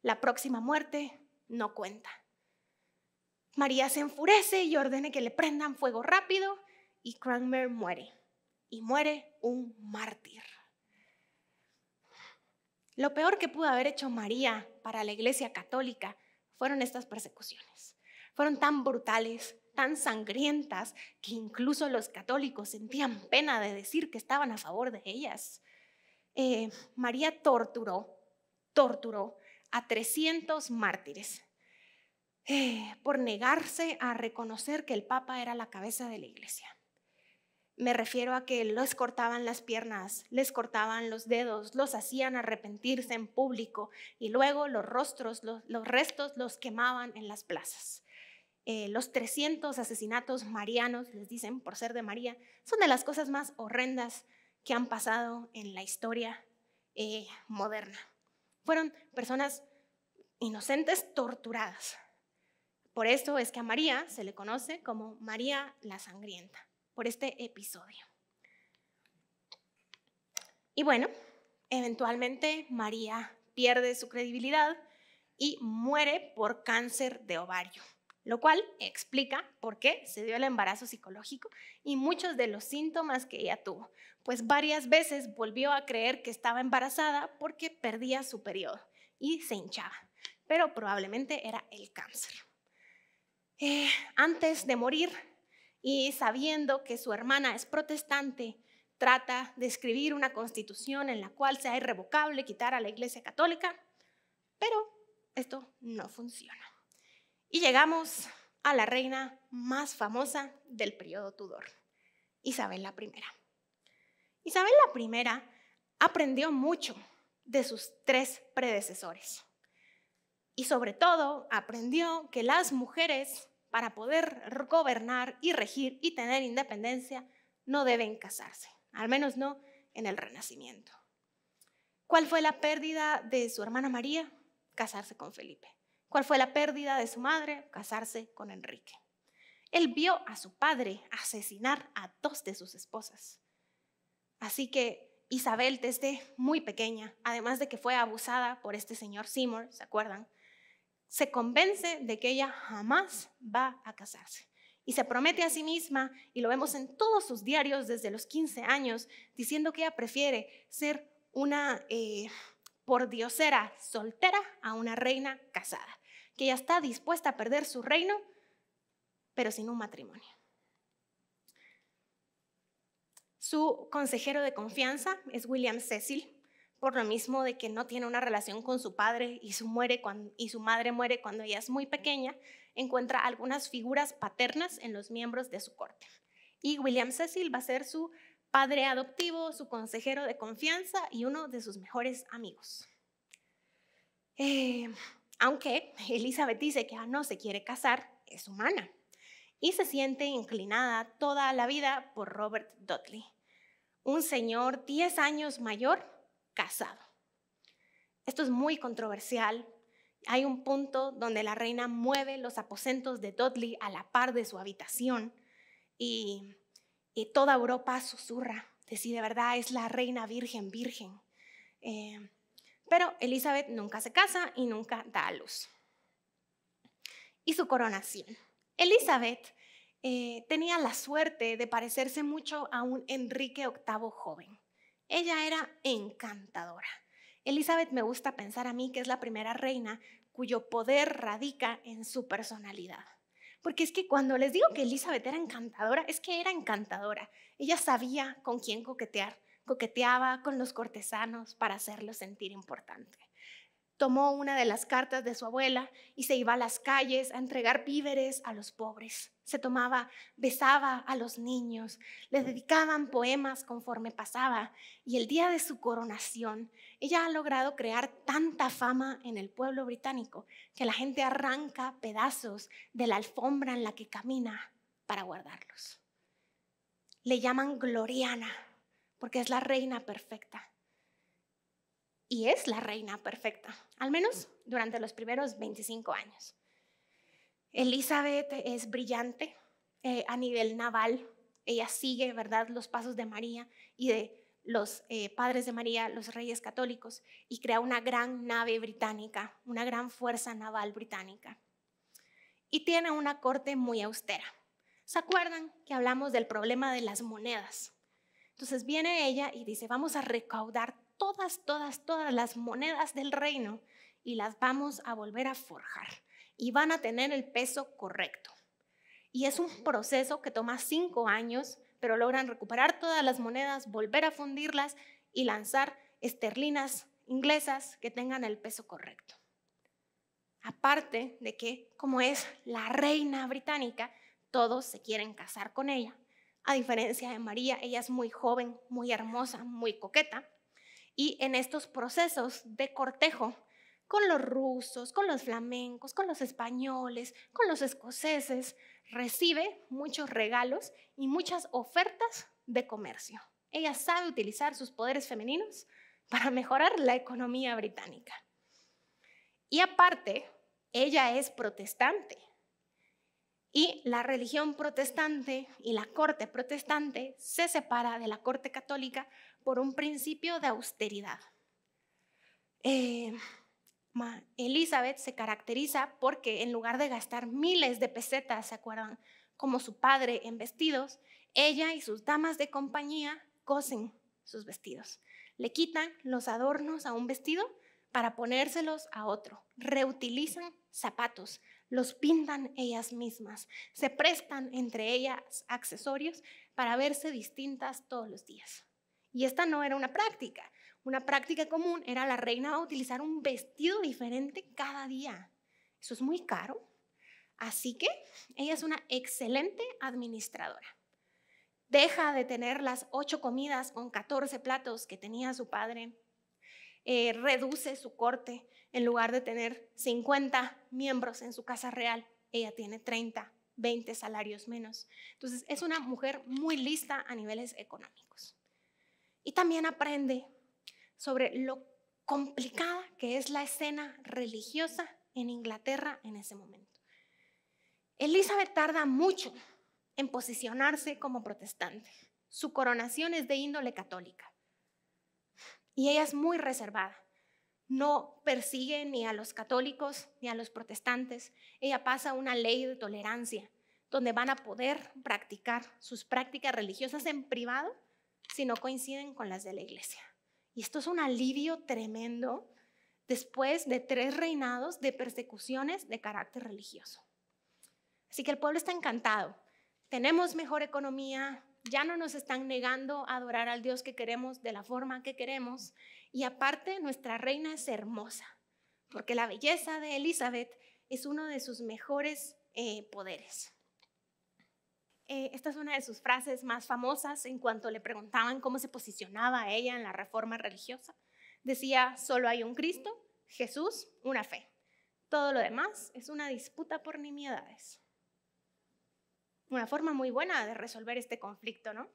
La próxima muerte no cuenta. María se enfurece y ordena que le prendan fuego rápido y Cranmer muere y muere un mártir. Lo peor que pudo haber hecho María para la Iglesia Católica fueron estas persecuciones. Fueron tan brutales, tan sangrientas, que incluso los católicos sentían pena de decir que estaban a favor de ellas. Eh, María torturó, torturó a 300 mártires eh, por negarse a reconocer que el Papa era la cabeza de la Iglesia. Me refiero a que les cortaban las piernas, les cortaban los dedos, los hacían arrepentirse en público y luego los rostros, los, restos los quemaban en las plazas. Eh, los 300 asesinatos marianos, les dicen por ser de María, son de las cosas más horrendas que han pasado en la historia eh, moderna. Fueron personas inocentes torturadas. Por esto es que a María se le conoce como María la Sangrienta por este episodio. Y bueno, eventualmente María pierde su credibilidad y muere por cáncer de ovario, lo cual explica por qué se dio el embarazo psicológico y muchos de los síntomas que ella tuvo, pues varias veces volvió a creer que estaba embarazada porque perdía su periodo y se hinchaba, pero probablemente era el cáncer. Eh, antes de morir, y sabiendo que su hermana es protestante, trata de escribir una constitución en la cual sea irrevocable quitar a la Iglesia Católica, pero esto no funciona. Y llegamos a la reina más famosa del periodo Tudor, Isabel I. Isabel I aprendió mucho de sus tres predecesores y sobre todo aprendió que las mujeres para poder gobernar y regir y tener independencia, no deben casarse, al menos no en el Renacimiento. ¿Cuál fue la pérdida de su hermana María? Casarse con Felipe. ¿Cuál fue la pérdida de su madre? Casarse con Enrique. Él vio a su padre asesinar a dos de sus esposas. Así que Isabel desde muy pequeña, además de que fue abusada por este señor Seymour, ¿se acuerdan? se convence de que ella jamás va a casarse. Y se promete a sí misma, y lo vemos en todos sus diarios desde los 15 años, diciendo que ella prefiere ser una eh, pordiosera soltera a una reina casada, que ella está dispuesta a perder su reino, pero sin un matrimonio. Su consejero de confianza es William Cecil, por lo mismo de que no tiene una relación con su padre y su, muere y su madre muere cuando ella es muy pequeña, encuentra algunas figuras paternas en los miembros de su corte. Y William Cecil va a ser su padre adoptivo, su consejero de confianza y uno de sus mejores amigos. Eh, aunque Elizabeth dice que no se quiere casar, es humana y se siente inclinada toda la vida por Robert Dudley, un señor 10 años mayor casado. Esto es muy controversial. Hay un punto donde la reina mueve los aposentos de Dudley a la par de su habitación y, toda Europa susurra de si de verdad es la reina virgen, virgen. Eh, pero Elizabeth nunca se casa y nunca da a luz. Y su coronación. Elizabeth eh, tenía la suerte de parecerse mucho a un Enrique VIII joven. Ella era encantadora. Elizabeth me gusta pensar a mí que es la primera reina cuyo poder radica en su personalidad. Porque es que cuando les digo que Elizabeth era encantadora, es que era encantadora. Ella sabía con quién coquetear, coqueteaba con los cortesanos para hacerlos sentir importante tomó una de las cartas de su abuela y se iba a las calles a entregar víveres a los pobres. Se tomaba, besaba a los niños, les dedicaban poemas conforme pasaba y el día de su coronación, ella ha logrado crear tanta fama en el pueblo británico que la gente arranca pedazos de la alfombra en la que camina para guardarlos. Le llaman Gloriana porque es la reina perfecta y es la reina perfecta, al menos mm. durante los primeros 25 años. Elizabeth es brillante eh, a nivel naval, ella sigue, ¿verdad?, los pasos de María y de los eh, padres de María, los reyes católicos, y crea una gran nave británica, una gran fuerza naval británica. Y tiene una corte muy austera. ¿Se acuerdan que hablamos del problema de las monedas? Entonces viene ella y dice, vamos a recaudar todas, todas, todas las monedas del reino y las vamos a volver a forjar y van a tener el peso correcto. Y es un proceso que toma cinco años, pero logran recuperar todas las monedas, volver a fundirlas y lanzar esterlinas inglesas que tengan el peso correcto. Aparte de que, como es la reina británica, todos se quieren casar con ella. A diferencia de María, ella es muy joven, muy hermosa, muy coqueta. Y en estos procesos de cortejo, con los rusos, con los flamencos, con los españoles, con los escoceses, recibe muchos regalos y muchas ofertas de comercio. Ella sabe utilizar sus poderes femeninos para mejorar la economía británica. Y aparte, ella es protestante. Y la religión protestante y la corte protestante se separa de la corte católica por un principio de austeridad. Eh, Elizabeth se caracteriza porque en lugar de gastar miles de pesetas, ¿se acuerdan? Como su padre en vestidos, ella y sus damas de compañía cosen sus vestidos. Le quitan los adornos a un vestido para ponérselos a otro. Reutilizan zapatos, los pintan ellas mismas, se prestan entre ellas accesorios para verse distintas todos los días. Y esta no era una práctica. Una práctica común era la reina utilizar un vestido diferente cada día. Eso es muy caro. Así que ella es una excelente administradora. Deja de tener las ocho comidas con 14 platos que tenía su padre. Eh, reduce su corte. En lugar de tener 50 miembros en su casa real, ella tiene 30, 20 salarios menos. Entonces es una mujer muy lista a niveles económicos. Y también aprende sobre lo complicada que es la escena religiosa en Inglaterra en ese momento. Elizabeth tarda mucho en posicionarse como protestante. Su coronación es de índole católica. Y ella es muy reservada. No persigue ni a los católicos ni a los protestantes. Ella pasa una ley de tolerancia donde van a poder practicar sus prácticas religiosas en privado si no coinciden con las de la iglesia. Y esto es un alivio tremendo después de tres reinados de persecuciones de carácter religioso. Así que el pueblo está encantado. Tenemos mejor economía, ya no nos están negando a adorar al Dios que queremos de la forma que queremos. Y aparte, nuestra reina es hermosa, porque la belleza de Elizabeth es uno de sus mejores eh, poderes. Eh, esta es una de sus frases más famosas en cuanto le preguntaban cómo se posicionaba ella en la reforma religiosa. Decía, solo hay un Cristo, Jesús, una fe. Todo lo demás es una disputa por nimiedades. Una forma muy buena de resolver este conflicto, ¿no?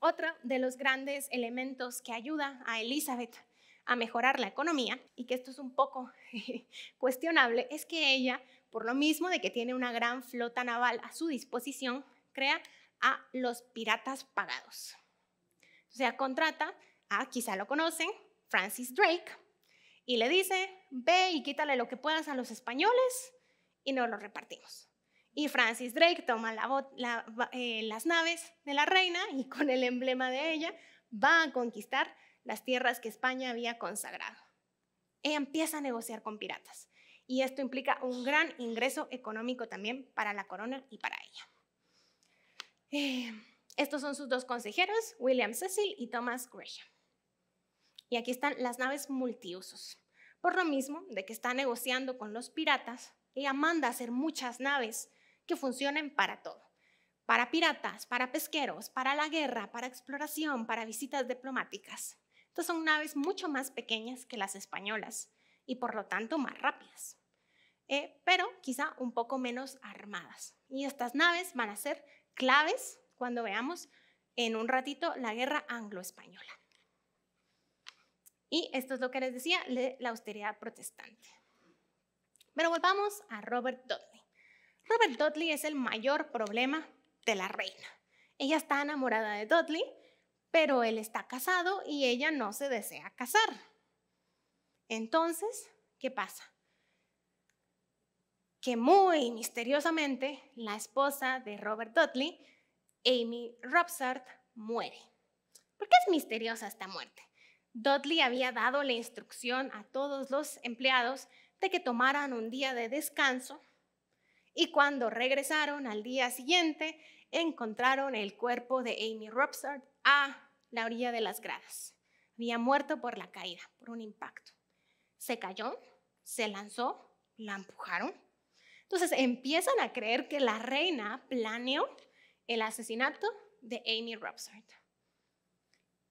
Otro de los grandes elementos que ayuda a Elizabeth a mejorar la economía, y que esto es un poco cuestionable, es que ella por lo mismo de que tiene una gran flota naval a su disposición, crea a los piratas pagados. O sea, contrata a, quizá lo conocen, Francis Drake, y le dice, ve y quítale lo que puedas a los españoles y nos lo repartimos. Y Francis Drake toma eh, las naves de la reina y con el emblema de ella va a conquistar las tierras que España había consagrado. Y empieza a negociar con piratas y esto implica un gran ingreso económico también para la corona y para ella. Eh, estos son sus dos consejeros, William Cecil y Thomas Gresham. Y aquí están las naves multiusos. Por lo mismo de que está negociando con los piratas, ella manda hacer muchas naves que funcionen para todo. Para piratas, para pesqueros, para la guerra, para exploración, para visitas diplomáticas. Estas son naves mucho más pequeñas que las españolas, y por lo tanto más rápidas, eh, pero quizá un poco menos armadas. Y estas naves van a ser claves cuando veamos en un ratito la guerra anglo-española. Y esto es lo que les decía de la austeridad protestante. Pero volvamos a Robert Dudley. Robert Dudley es el mayor problema de la reina. Ella está enamorada de Dudley, pero él está casado y ella no se desea casar. Entonces, ¿qué pasa? Que muy misteriosamente la esposa de Robert Dudley, Amy Robsart, muere. ¿Por qué es misteriosa esta muerte? Dudley había dado la instrucción a todos los empleados de que tomaran un día de descanso y cuando regresaron al día siguiente encontraron el cuerpo de Amy Robsart a la orilla de las gradas. Había muerto por la caída, por un impacto se cayó, se lanzó, la empujaron. Entonces empiezan a creer que la reina planeó el asesinato de Amy Robsart.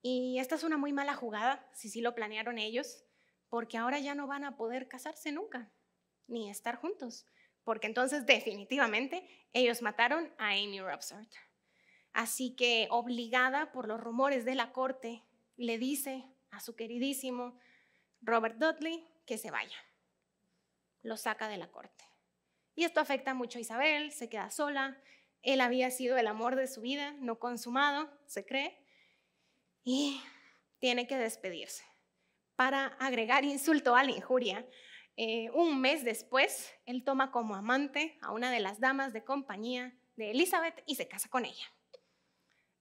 Y esta es una muy mala jugada, si sí lo planearon ellos, porque ahora ya no van a poder casarse nunca, ni estar juntos, porque entonces definitivamente ellos mataron a Amy Robsart. Así que obligada por los rumores de la corte, le dice a su queridísimo Robert Dudley que se vaya. Lo saca de la corte. Y esto afecta mucho a Isabel, se queda sola. Él había sido el amor de su vida, no consumado, se cree. Y tiene que despedirse. Para agregar insulto a la injuria, eh, un mes después, él toma como amante a una de las damas de compañía de Elizabeth y se casa con ella.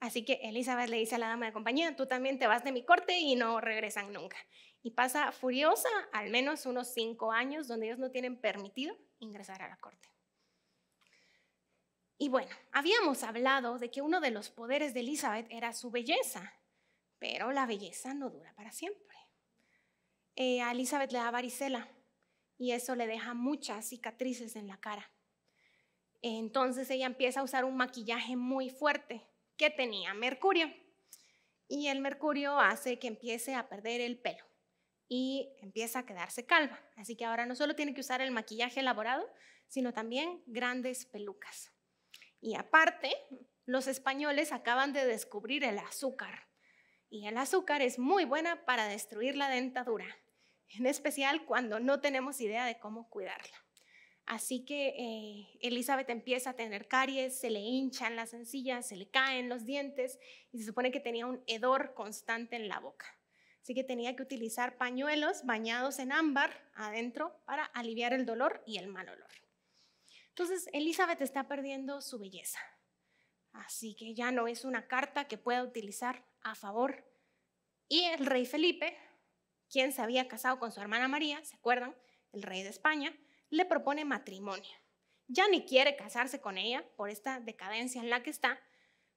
Así que Elizabeth le dice a la dama de compañía, tú también te vas de mi corte y no regresan nunca y pasa furiosa al menos unos cinco años donde ellos no tienen permitido ingresar a la corte. Y bueno, habíamos hablado de que uno de los poderes de Elizabeth era su belleza, pero la belleza no dura para siempre. Eh, a Elizabeth le da varicela y eso le deja muchas cicatrices en la cara. Entonces ella empieza a usar un maquillaje muy fuerte que tenía mercurio y el mercurio hace que empiece a perder el pelo y empieza a quedarse calva. Así que ahora no solo tiene que usar el maquillaje elaborado, sino también grandes pelucas. Y aparte, los españoles acaban de descubrir el azúcar. Y el azúcar es muy buena para destruir la dentadura, en especial cuando no tenemos idea de cómo cuidarla. Así que eh, Elizabeth empieza a tener caries, se le hinchan las encillas, se le caen los dientes y se supone que tenía un hedor constante en la boca. Así que tenía que utilizar pañuelos bañados en ámbar adentro para aliviar el dolor y el mal olor. Entonces, Elizabeth está perdiendo su belleza. Así que ya no es una carta que pueda utilizar a favor. Y el rey Felipe, quien se había casado con su hermana María, ¿se acuerdan? El rey de España, le propone matrimonio. Ya ni quiere casarse con ella por esta decadencia en la que está,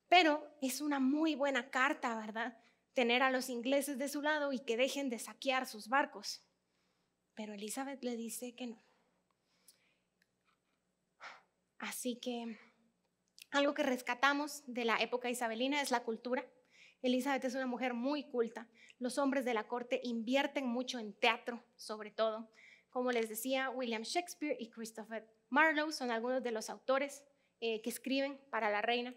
pero es una muy buena carta, ¿verdad? tener a los ingleses de su lado y que dejen de saquear sus barcos. Pero Elizabeth le dice que no. Así que algo que rescatamos de la época isabelina es la cultura. Elizabeth es una mujer muy culta. Los hombres de la corte invierten mucho en teatro, sobre todo. Como les decía, William Shakespeare y Christopher Marlowe son algunos de los autores eh, que escriben para la reina.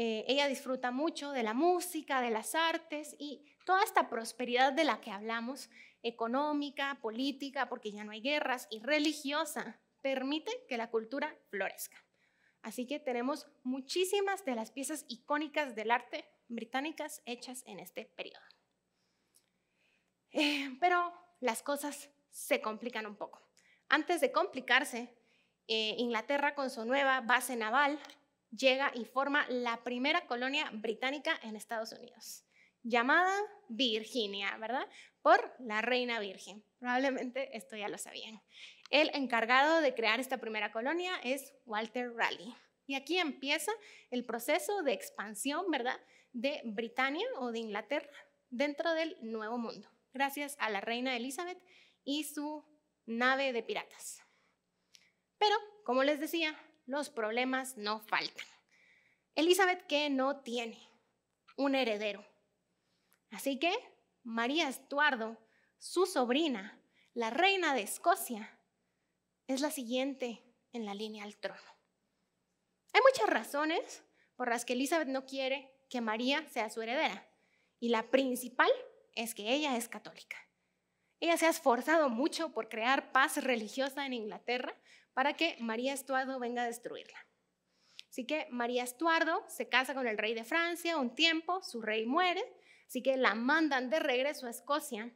Eh, ella disfruta mucho de la música, de las artes y toda esta prosperidad de la que hablamos, económica, política, porque ya no hay guerras, y religiosa, permite que la cultura florezca. Así que tenemos muchísimas de las piezas icónicas del arte británicas hechas en este periodo. Eh, pero las cosas se complican un poco. Antes de complicarse, eh, Inglaterra con su nueva base naval llega y forma la primera colonia británica en Estados Unidos, llamada Virginia, ¿verdad? Por la reina virgen. Probablemente esto ya lo sabían. El encargado de crear esta primera colonia es Walter Raleigh. Y aquí empieza el proceso de expansión, ¿verdad? De Britania o de Inglaterra dentro del Nuevo Mundo, gracias a la reina Elizabeth y su nave de piratas. Pero, como les decía, los problemas no faltan. Elizabeth, que no tiene un heredero. Así que María Estuardo, su sobrina, la reina de Escocia, es la siguiente en la línea al trono. Hay muchas razones por las que Elizabeth no quiere que María sea su heredera. Y la principal es que ella es católica. Ella se ha esforzado mucho por crear paz religiosa en Inglaterra, para que María Estuardo venga a destruirla. Así que María Estuardo se casa con el rey de Francia un tiempo, su rey muere, así que la mandan de regreso a Escocia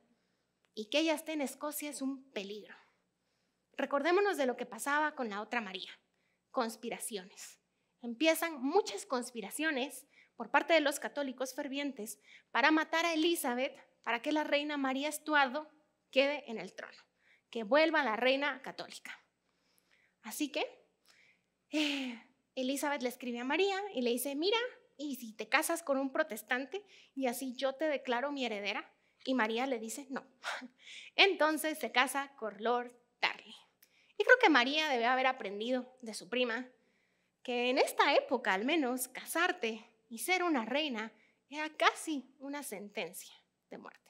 y que ella esté en Escocia es un peligro. Recordémonos de lo que pasaba con la otra María, conspiraciones. Empiezan muchas conspiraciones por parte de los católicos fervientes para matar a Elizabeth para que la reina María Estuardo quede en el trono, que vuelva la reina católica. Así que eh, Elizabeth le escribe a María y le dice, mira, y si te casas con un protestante y así yo te declaro mi heredera. Y María le dice, no. Entonces se casa con Lord Darley. Y creo que María debe haber aprendido de su prima que en esta época al menos casarte y ser una reina era casi una sentencia de muerte.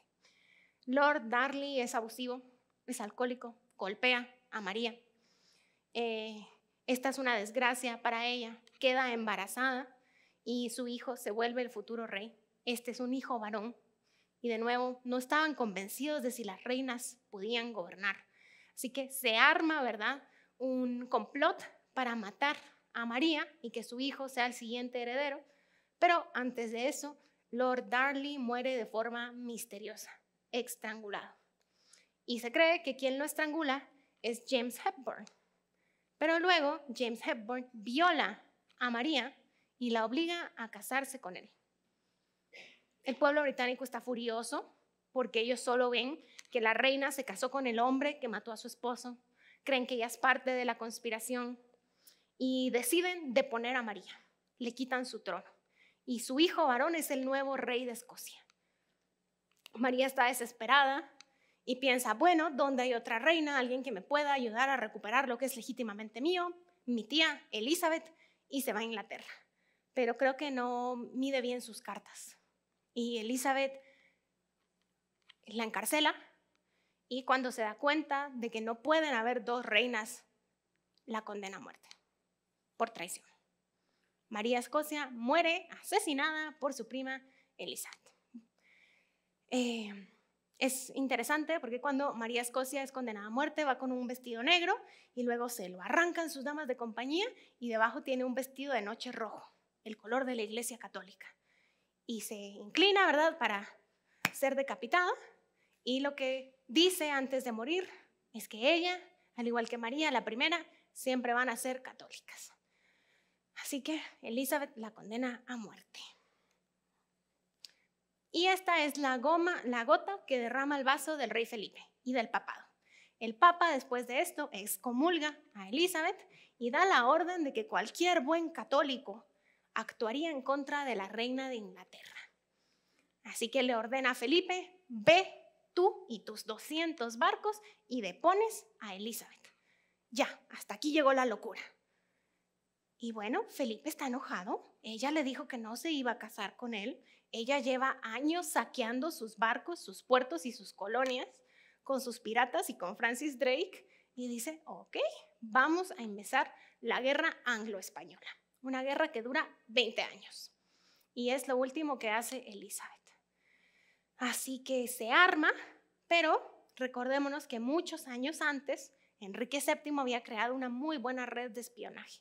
Lord Darley es abusivo, es alcohólico, golpea a María eh, esta es una desgracia para ella, queda embarazada y su hijo se vuelve el futuro rey. Este es un hijo varón. Y de nuevo, no estaban convencidos de si las reinas podían gobernar. Así que se arma, ¿verdad? Un complot para matar a María y que su hijo sea el siguiente heredero. Pero antes de eso, Lord Darley muere de forma misteriosa, estrangulado. Y se cree que quien lo estrangula es James Hepburn, pero luego James Hepburn viola a María y la obliga a casarse con él. El pueblo británico está furioso porque ellos solo ven que la reina se casó con el hombre que mató a su esposo, creen que ella es parte de la conspiración y deciden deponer a María, le quitan su trono y su hijo varón es el nuevo rey de Escocia. María está desesperada, y piensa, bueno, ¿dónde hay otra reina, alguien que me pueda ayudar a recuperar lo que es legítimamente mío? Mi tía, Elizabeth, y se va a Inglaterra. Pero creo que no mide bien sus cartas. Y Elizabeth la encarcela y cuando se da cuenta de que no pueden haber dos reinas, la condena a muerte por traición. María Escocia muere asesinada por su prima Elizabeth. Eh, es interesante porque cuando María Escocia es condenada a muerte va con un vestido negro y luego se lo arrancan sus damas de compañía y debajo tiene un vestido de noche rojo, el color de la Iglesia Católica. Y se inclina, ¿verdad?, para ser decapitada y lo que dice antes de morir es que ella, al igual que María, la primera, siempre van a ser católicas. Así que Elizabeth la condena a muerte. Y esta es la, goma, la gota que derrama el vaso del rey Felipe y del papado. El papa después de esto excomulga a Elizabeth y da la orden de que cualquier buen católico actuaría en contra de la reina de Inglaterra. Así que le ordena a Felipe, ve tú y tus 200 barcos y depones a Elizabeth. Ya, hasta aquí llegó la locura. Y bueno, Felipe está enojado. Ella le dijo que no se iba a casar con él ella lleva años saqueando sus barcos, sus puertos y sus colonias con sus piratas y con Francis Drake y dice, ok, vamos a empezar la guerra anglo-española, una guerra que dura 20 años. Y es lo último que hace Elizabeth. Así que se arma, pero recordémonos que muchos años antes, Enrique VII había creado una muy buena red de espionaje.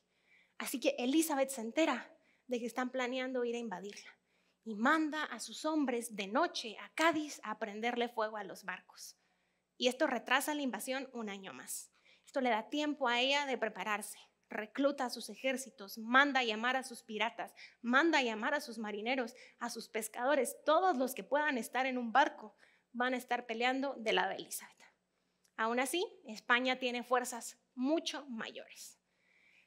Así que Elizabeth se entera de que están planeando ir a invadirla y manda a sus hombres de noche a Cádiz a prenderle fuego a los barcos. Y esto retrasa la invasión un año más. Esto le da tiempo a ella de prepararse. Recluta a sus ejércitos, manda a llamar a sus piratas, manda a llamar a sus marineros, a sus pescadores, todos los que puedan estar en un barco van a estar peleando del lado de Elizabeth. Aún así, España tiene fuerzas mucho mayores.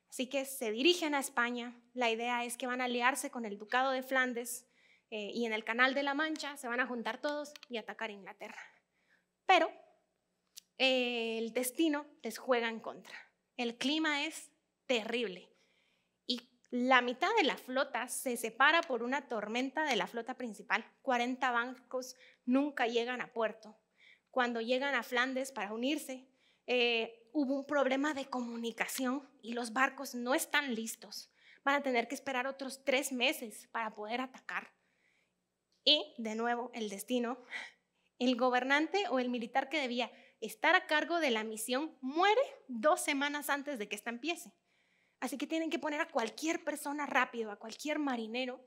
Así que se dirigen a España. La idea es que van a aliarse con el Ducado de Flandes, eh, y en el Canal de la Mancha se van a juntar todos y atacar Inglaterra. Pero eh, el destino les juega en contra. El clima es terrible y la mitad de la flota se separa por una tormenta de la flota principal. 40 bancos nunca llegan a puerto. Cuando llegan a Flandes para unirse, eh, hubo un problema de comunicación y los barcos no están listos. Van a tener que esperar otros tres meses para poder atacar. Y, de nuevo, el destino. El gobernante o el militar que debía estar a cargo de la misión muere dos semanas antes de que esta empiece. Así que tienen que poner a cualquier persona rápido, a cualquier marinero,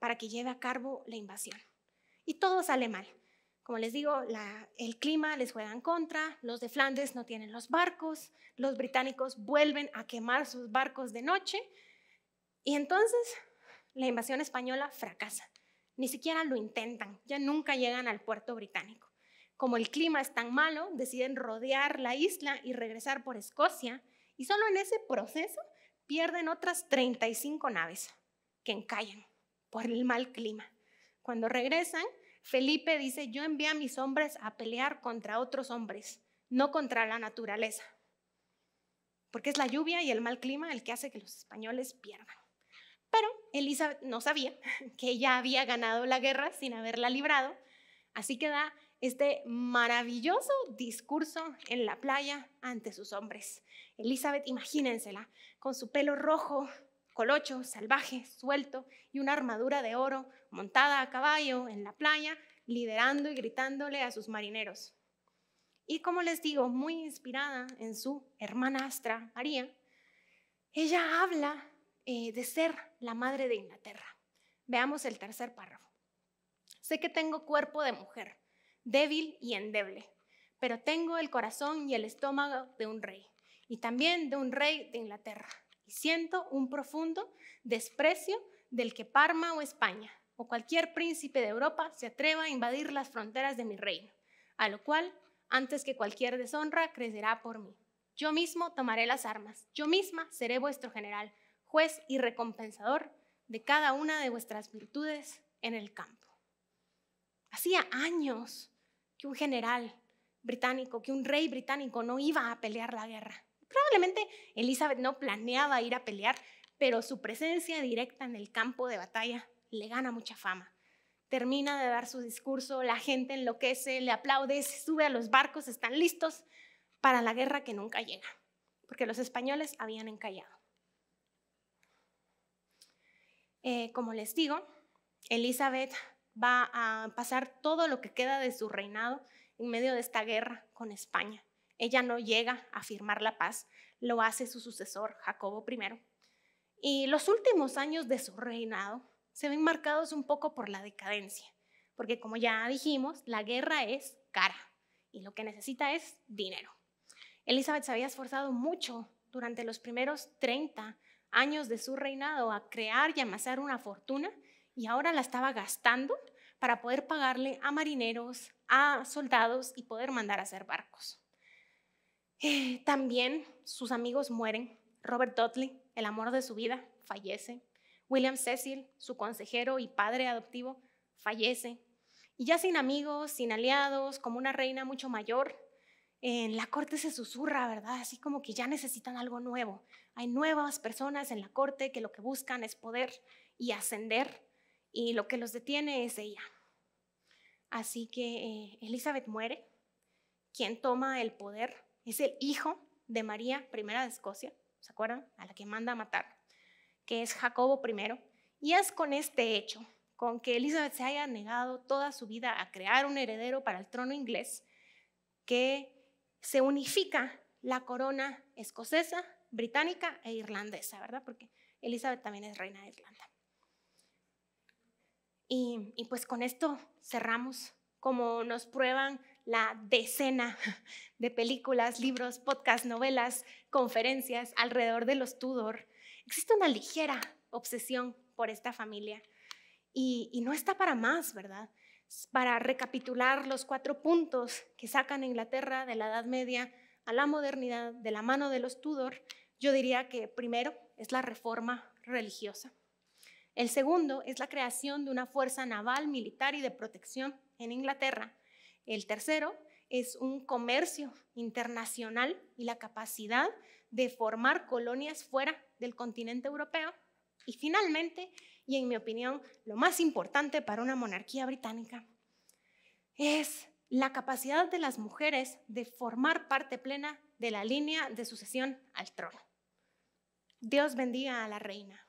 para que lleve a cabo la invasión. Y todo sale mal. Como les digo, el clima les juega en contra, los de Flandes no tienen los barcos, los británicos vuelven a quemar sus barcos de noche y entonces la invasión española fracasa ni siquiera lo intentan, ya nunca llegan al puerto británico. Como el clima es tan malo, deciden rodear la isla y regresar por Escocia, y solo en ese proceso pierden otras 35 naves que encallan por el mal clima. Cuando regresan, Felipe dice, yo envío a mis hombres a pelear contra otros hombres, no contra la naturaleza, porque es la lluvia y el mal clima el que hace que los españoles pierdan. Pero Elizabeth no sabía que ella había ganado la guerra sin haberla librado, así que da este maravilloso discurso en la playa ante sus hombres. Elizabeth, imagínensela, con su pelo rojo, colocho, salvaje, suelto y una armadura de oro, montada a caballo en la playa, liderando y gritándole a sus marineros. Y como les digo, muy inspirada en su hermanastra María, ella habla eh, de ser la madre de Inglaterra. Veamos el tercer párrafo. Sé que tengo cuerpo de mujer, débil y endeble, pero tengo el corazón y el estómago de un rey, y también de un rey de Inglaterra, y siento un profundo desprecio del que Parma o España o cualquier príncipe de Europa se atreva a invadir las fronteras de mi reino, a lo cual, antes que cualquier deshonra, crecerá por mí. Yo mismo tomaré las armas, yo misma seré vuestro general, juez y recompensador de cada una de vuestras virtudes en el campo. Hacía años que un general británico, que un rey británico no iba a pelear la guerra. Probablemente Elizabeth no planeaba ir a pelear, pero su presencia directa en el campo de batalla le gana mucha fama. Termina de dar su discurso, la gente enloquece, le aplaude, sube a los barcos, están listos para la guerra que nunca llega, porque los españoles habían encallado. Eh, como les digo, Elizabeth va a pasar todo lo que queda de su reinado en medio de esta guerra con España. Ella no llega a firmar la paz, lo hace su sucesor, Jacobo I. Y los últimos años de su reinado se ven marcados un poco por la decadencia, porque como ya dijimos, la guerra es cara y lo que necesita es dinero. Elizabeth se había esforzado mucho durante los primeros 30 años de su reinado a crear y amasar una fortuna y ahora la estaba gastando para poder pagarle a marineros, a soldados y poder mandar a hacer barcos. Eh, también sus amigos mueren. Robert Dudley, el amor de su vida, fallece. William Cecil, su consejero y padre adoptivo, fallece. Y ya sin amigos, sin aliados, como una reina mucho mayor, en la corte se susurra, ¿verdad? Así como que ya necesitan algo nuevo. Hay nuevas personas en la corte que lo que buscan es poder y ascender y lo que los detiene es ella. Así que eh, Elizabeth muere. Quien toma el poder es el hijo de María I de Escocia, ¿se acuerdan? A la que manda a matar, que es Jacobo I. Y es con este hecho, con que Elizabeth se haya negado toda su vida a crear un heredero para el trono inglés, que se unifica la corona escocesa, británica e irlandesa, ¿verdad? Porque Elizabeth también es reina de Irlanda. Y, pues con esto cerramos, como nos prueban la decena de películas, libros, podcasts, novelas, conferencias alrededor de los Tudor. Existe una ligera obsesión por esta familia y no está para más, ¿verdad? para recapitular los cuatro puntos que sacan a Inglaterra de la Edad Media a la modernidad de la mano de los Tudor, yo diría que primero es la reforma religiosa. El segundo es la creación de una fuerza naval, militar y de protección en Inglaterra. El tercero es un comercio internacional y la capacidad de formar colonias fuera del continente europeo. Y finalmente, y en mi opinión lo más importante para una monarquía británica, es la capacidad de las mujeres de formar parte plena de la línea de sucesión al trono. Dios bendiga a la reina.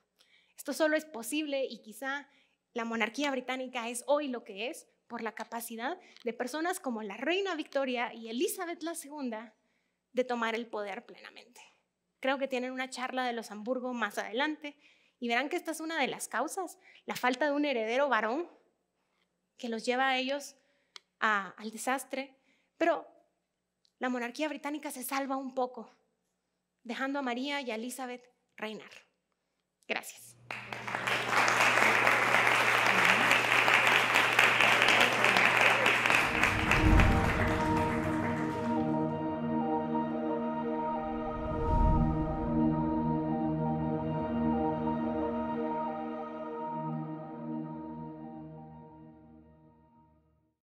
Esto solo es posible y quizá la monarquía británica es hoy lo que es por la capacidad de personas como la reina Victoria y Elizabeth II de tomar el poder plenamente. Creo que tienen una charla de los Hamburgo más adelante y verán que esta es una de las causas, la falta de un heredero varón que los lleva a ellos al desastre. Pero la monarquía británica se salva un poco, dejando a María y a Elizabeth reinar. Gracias.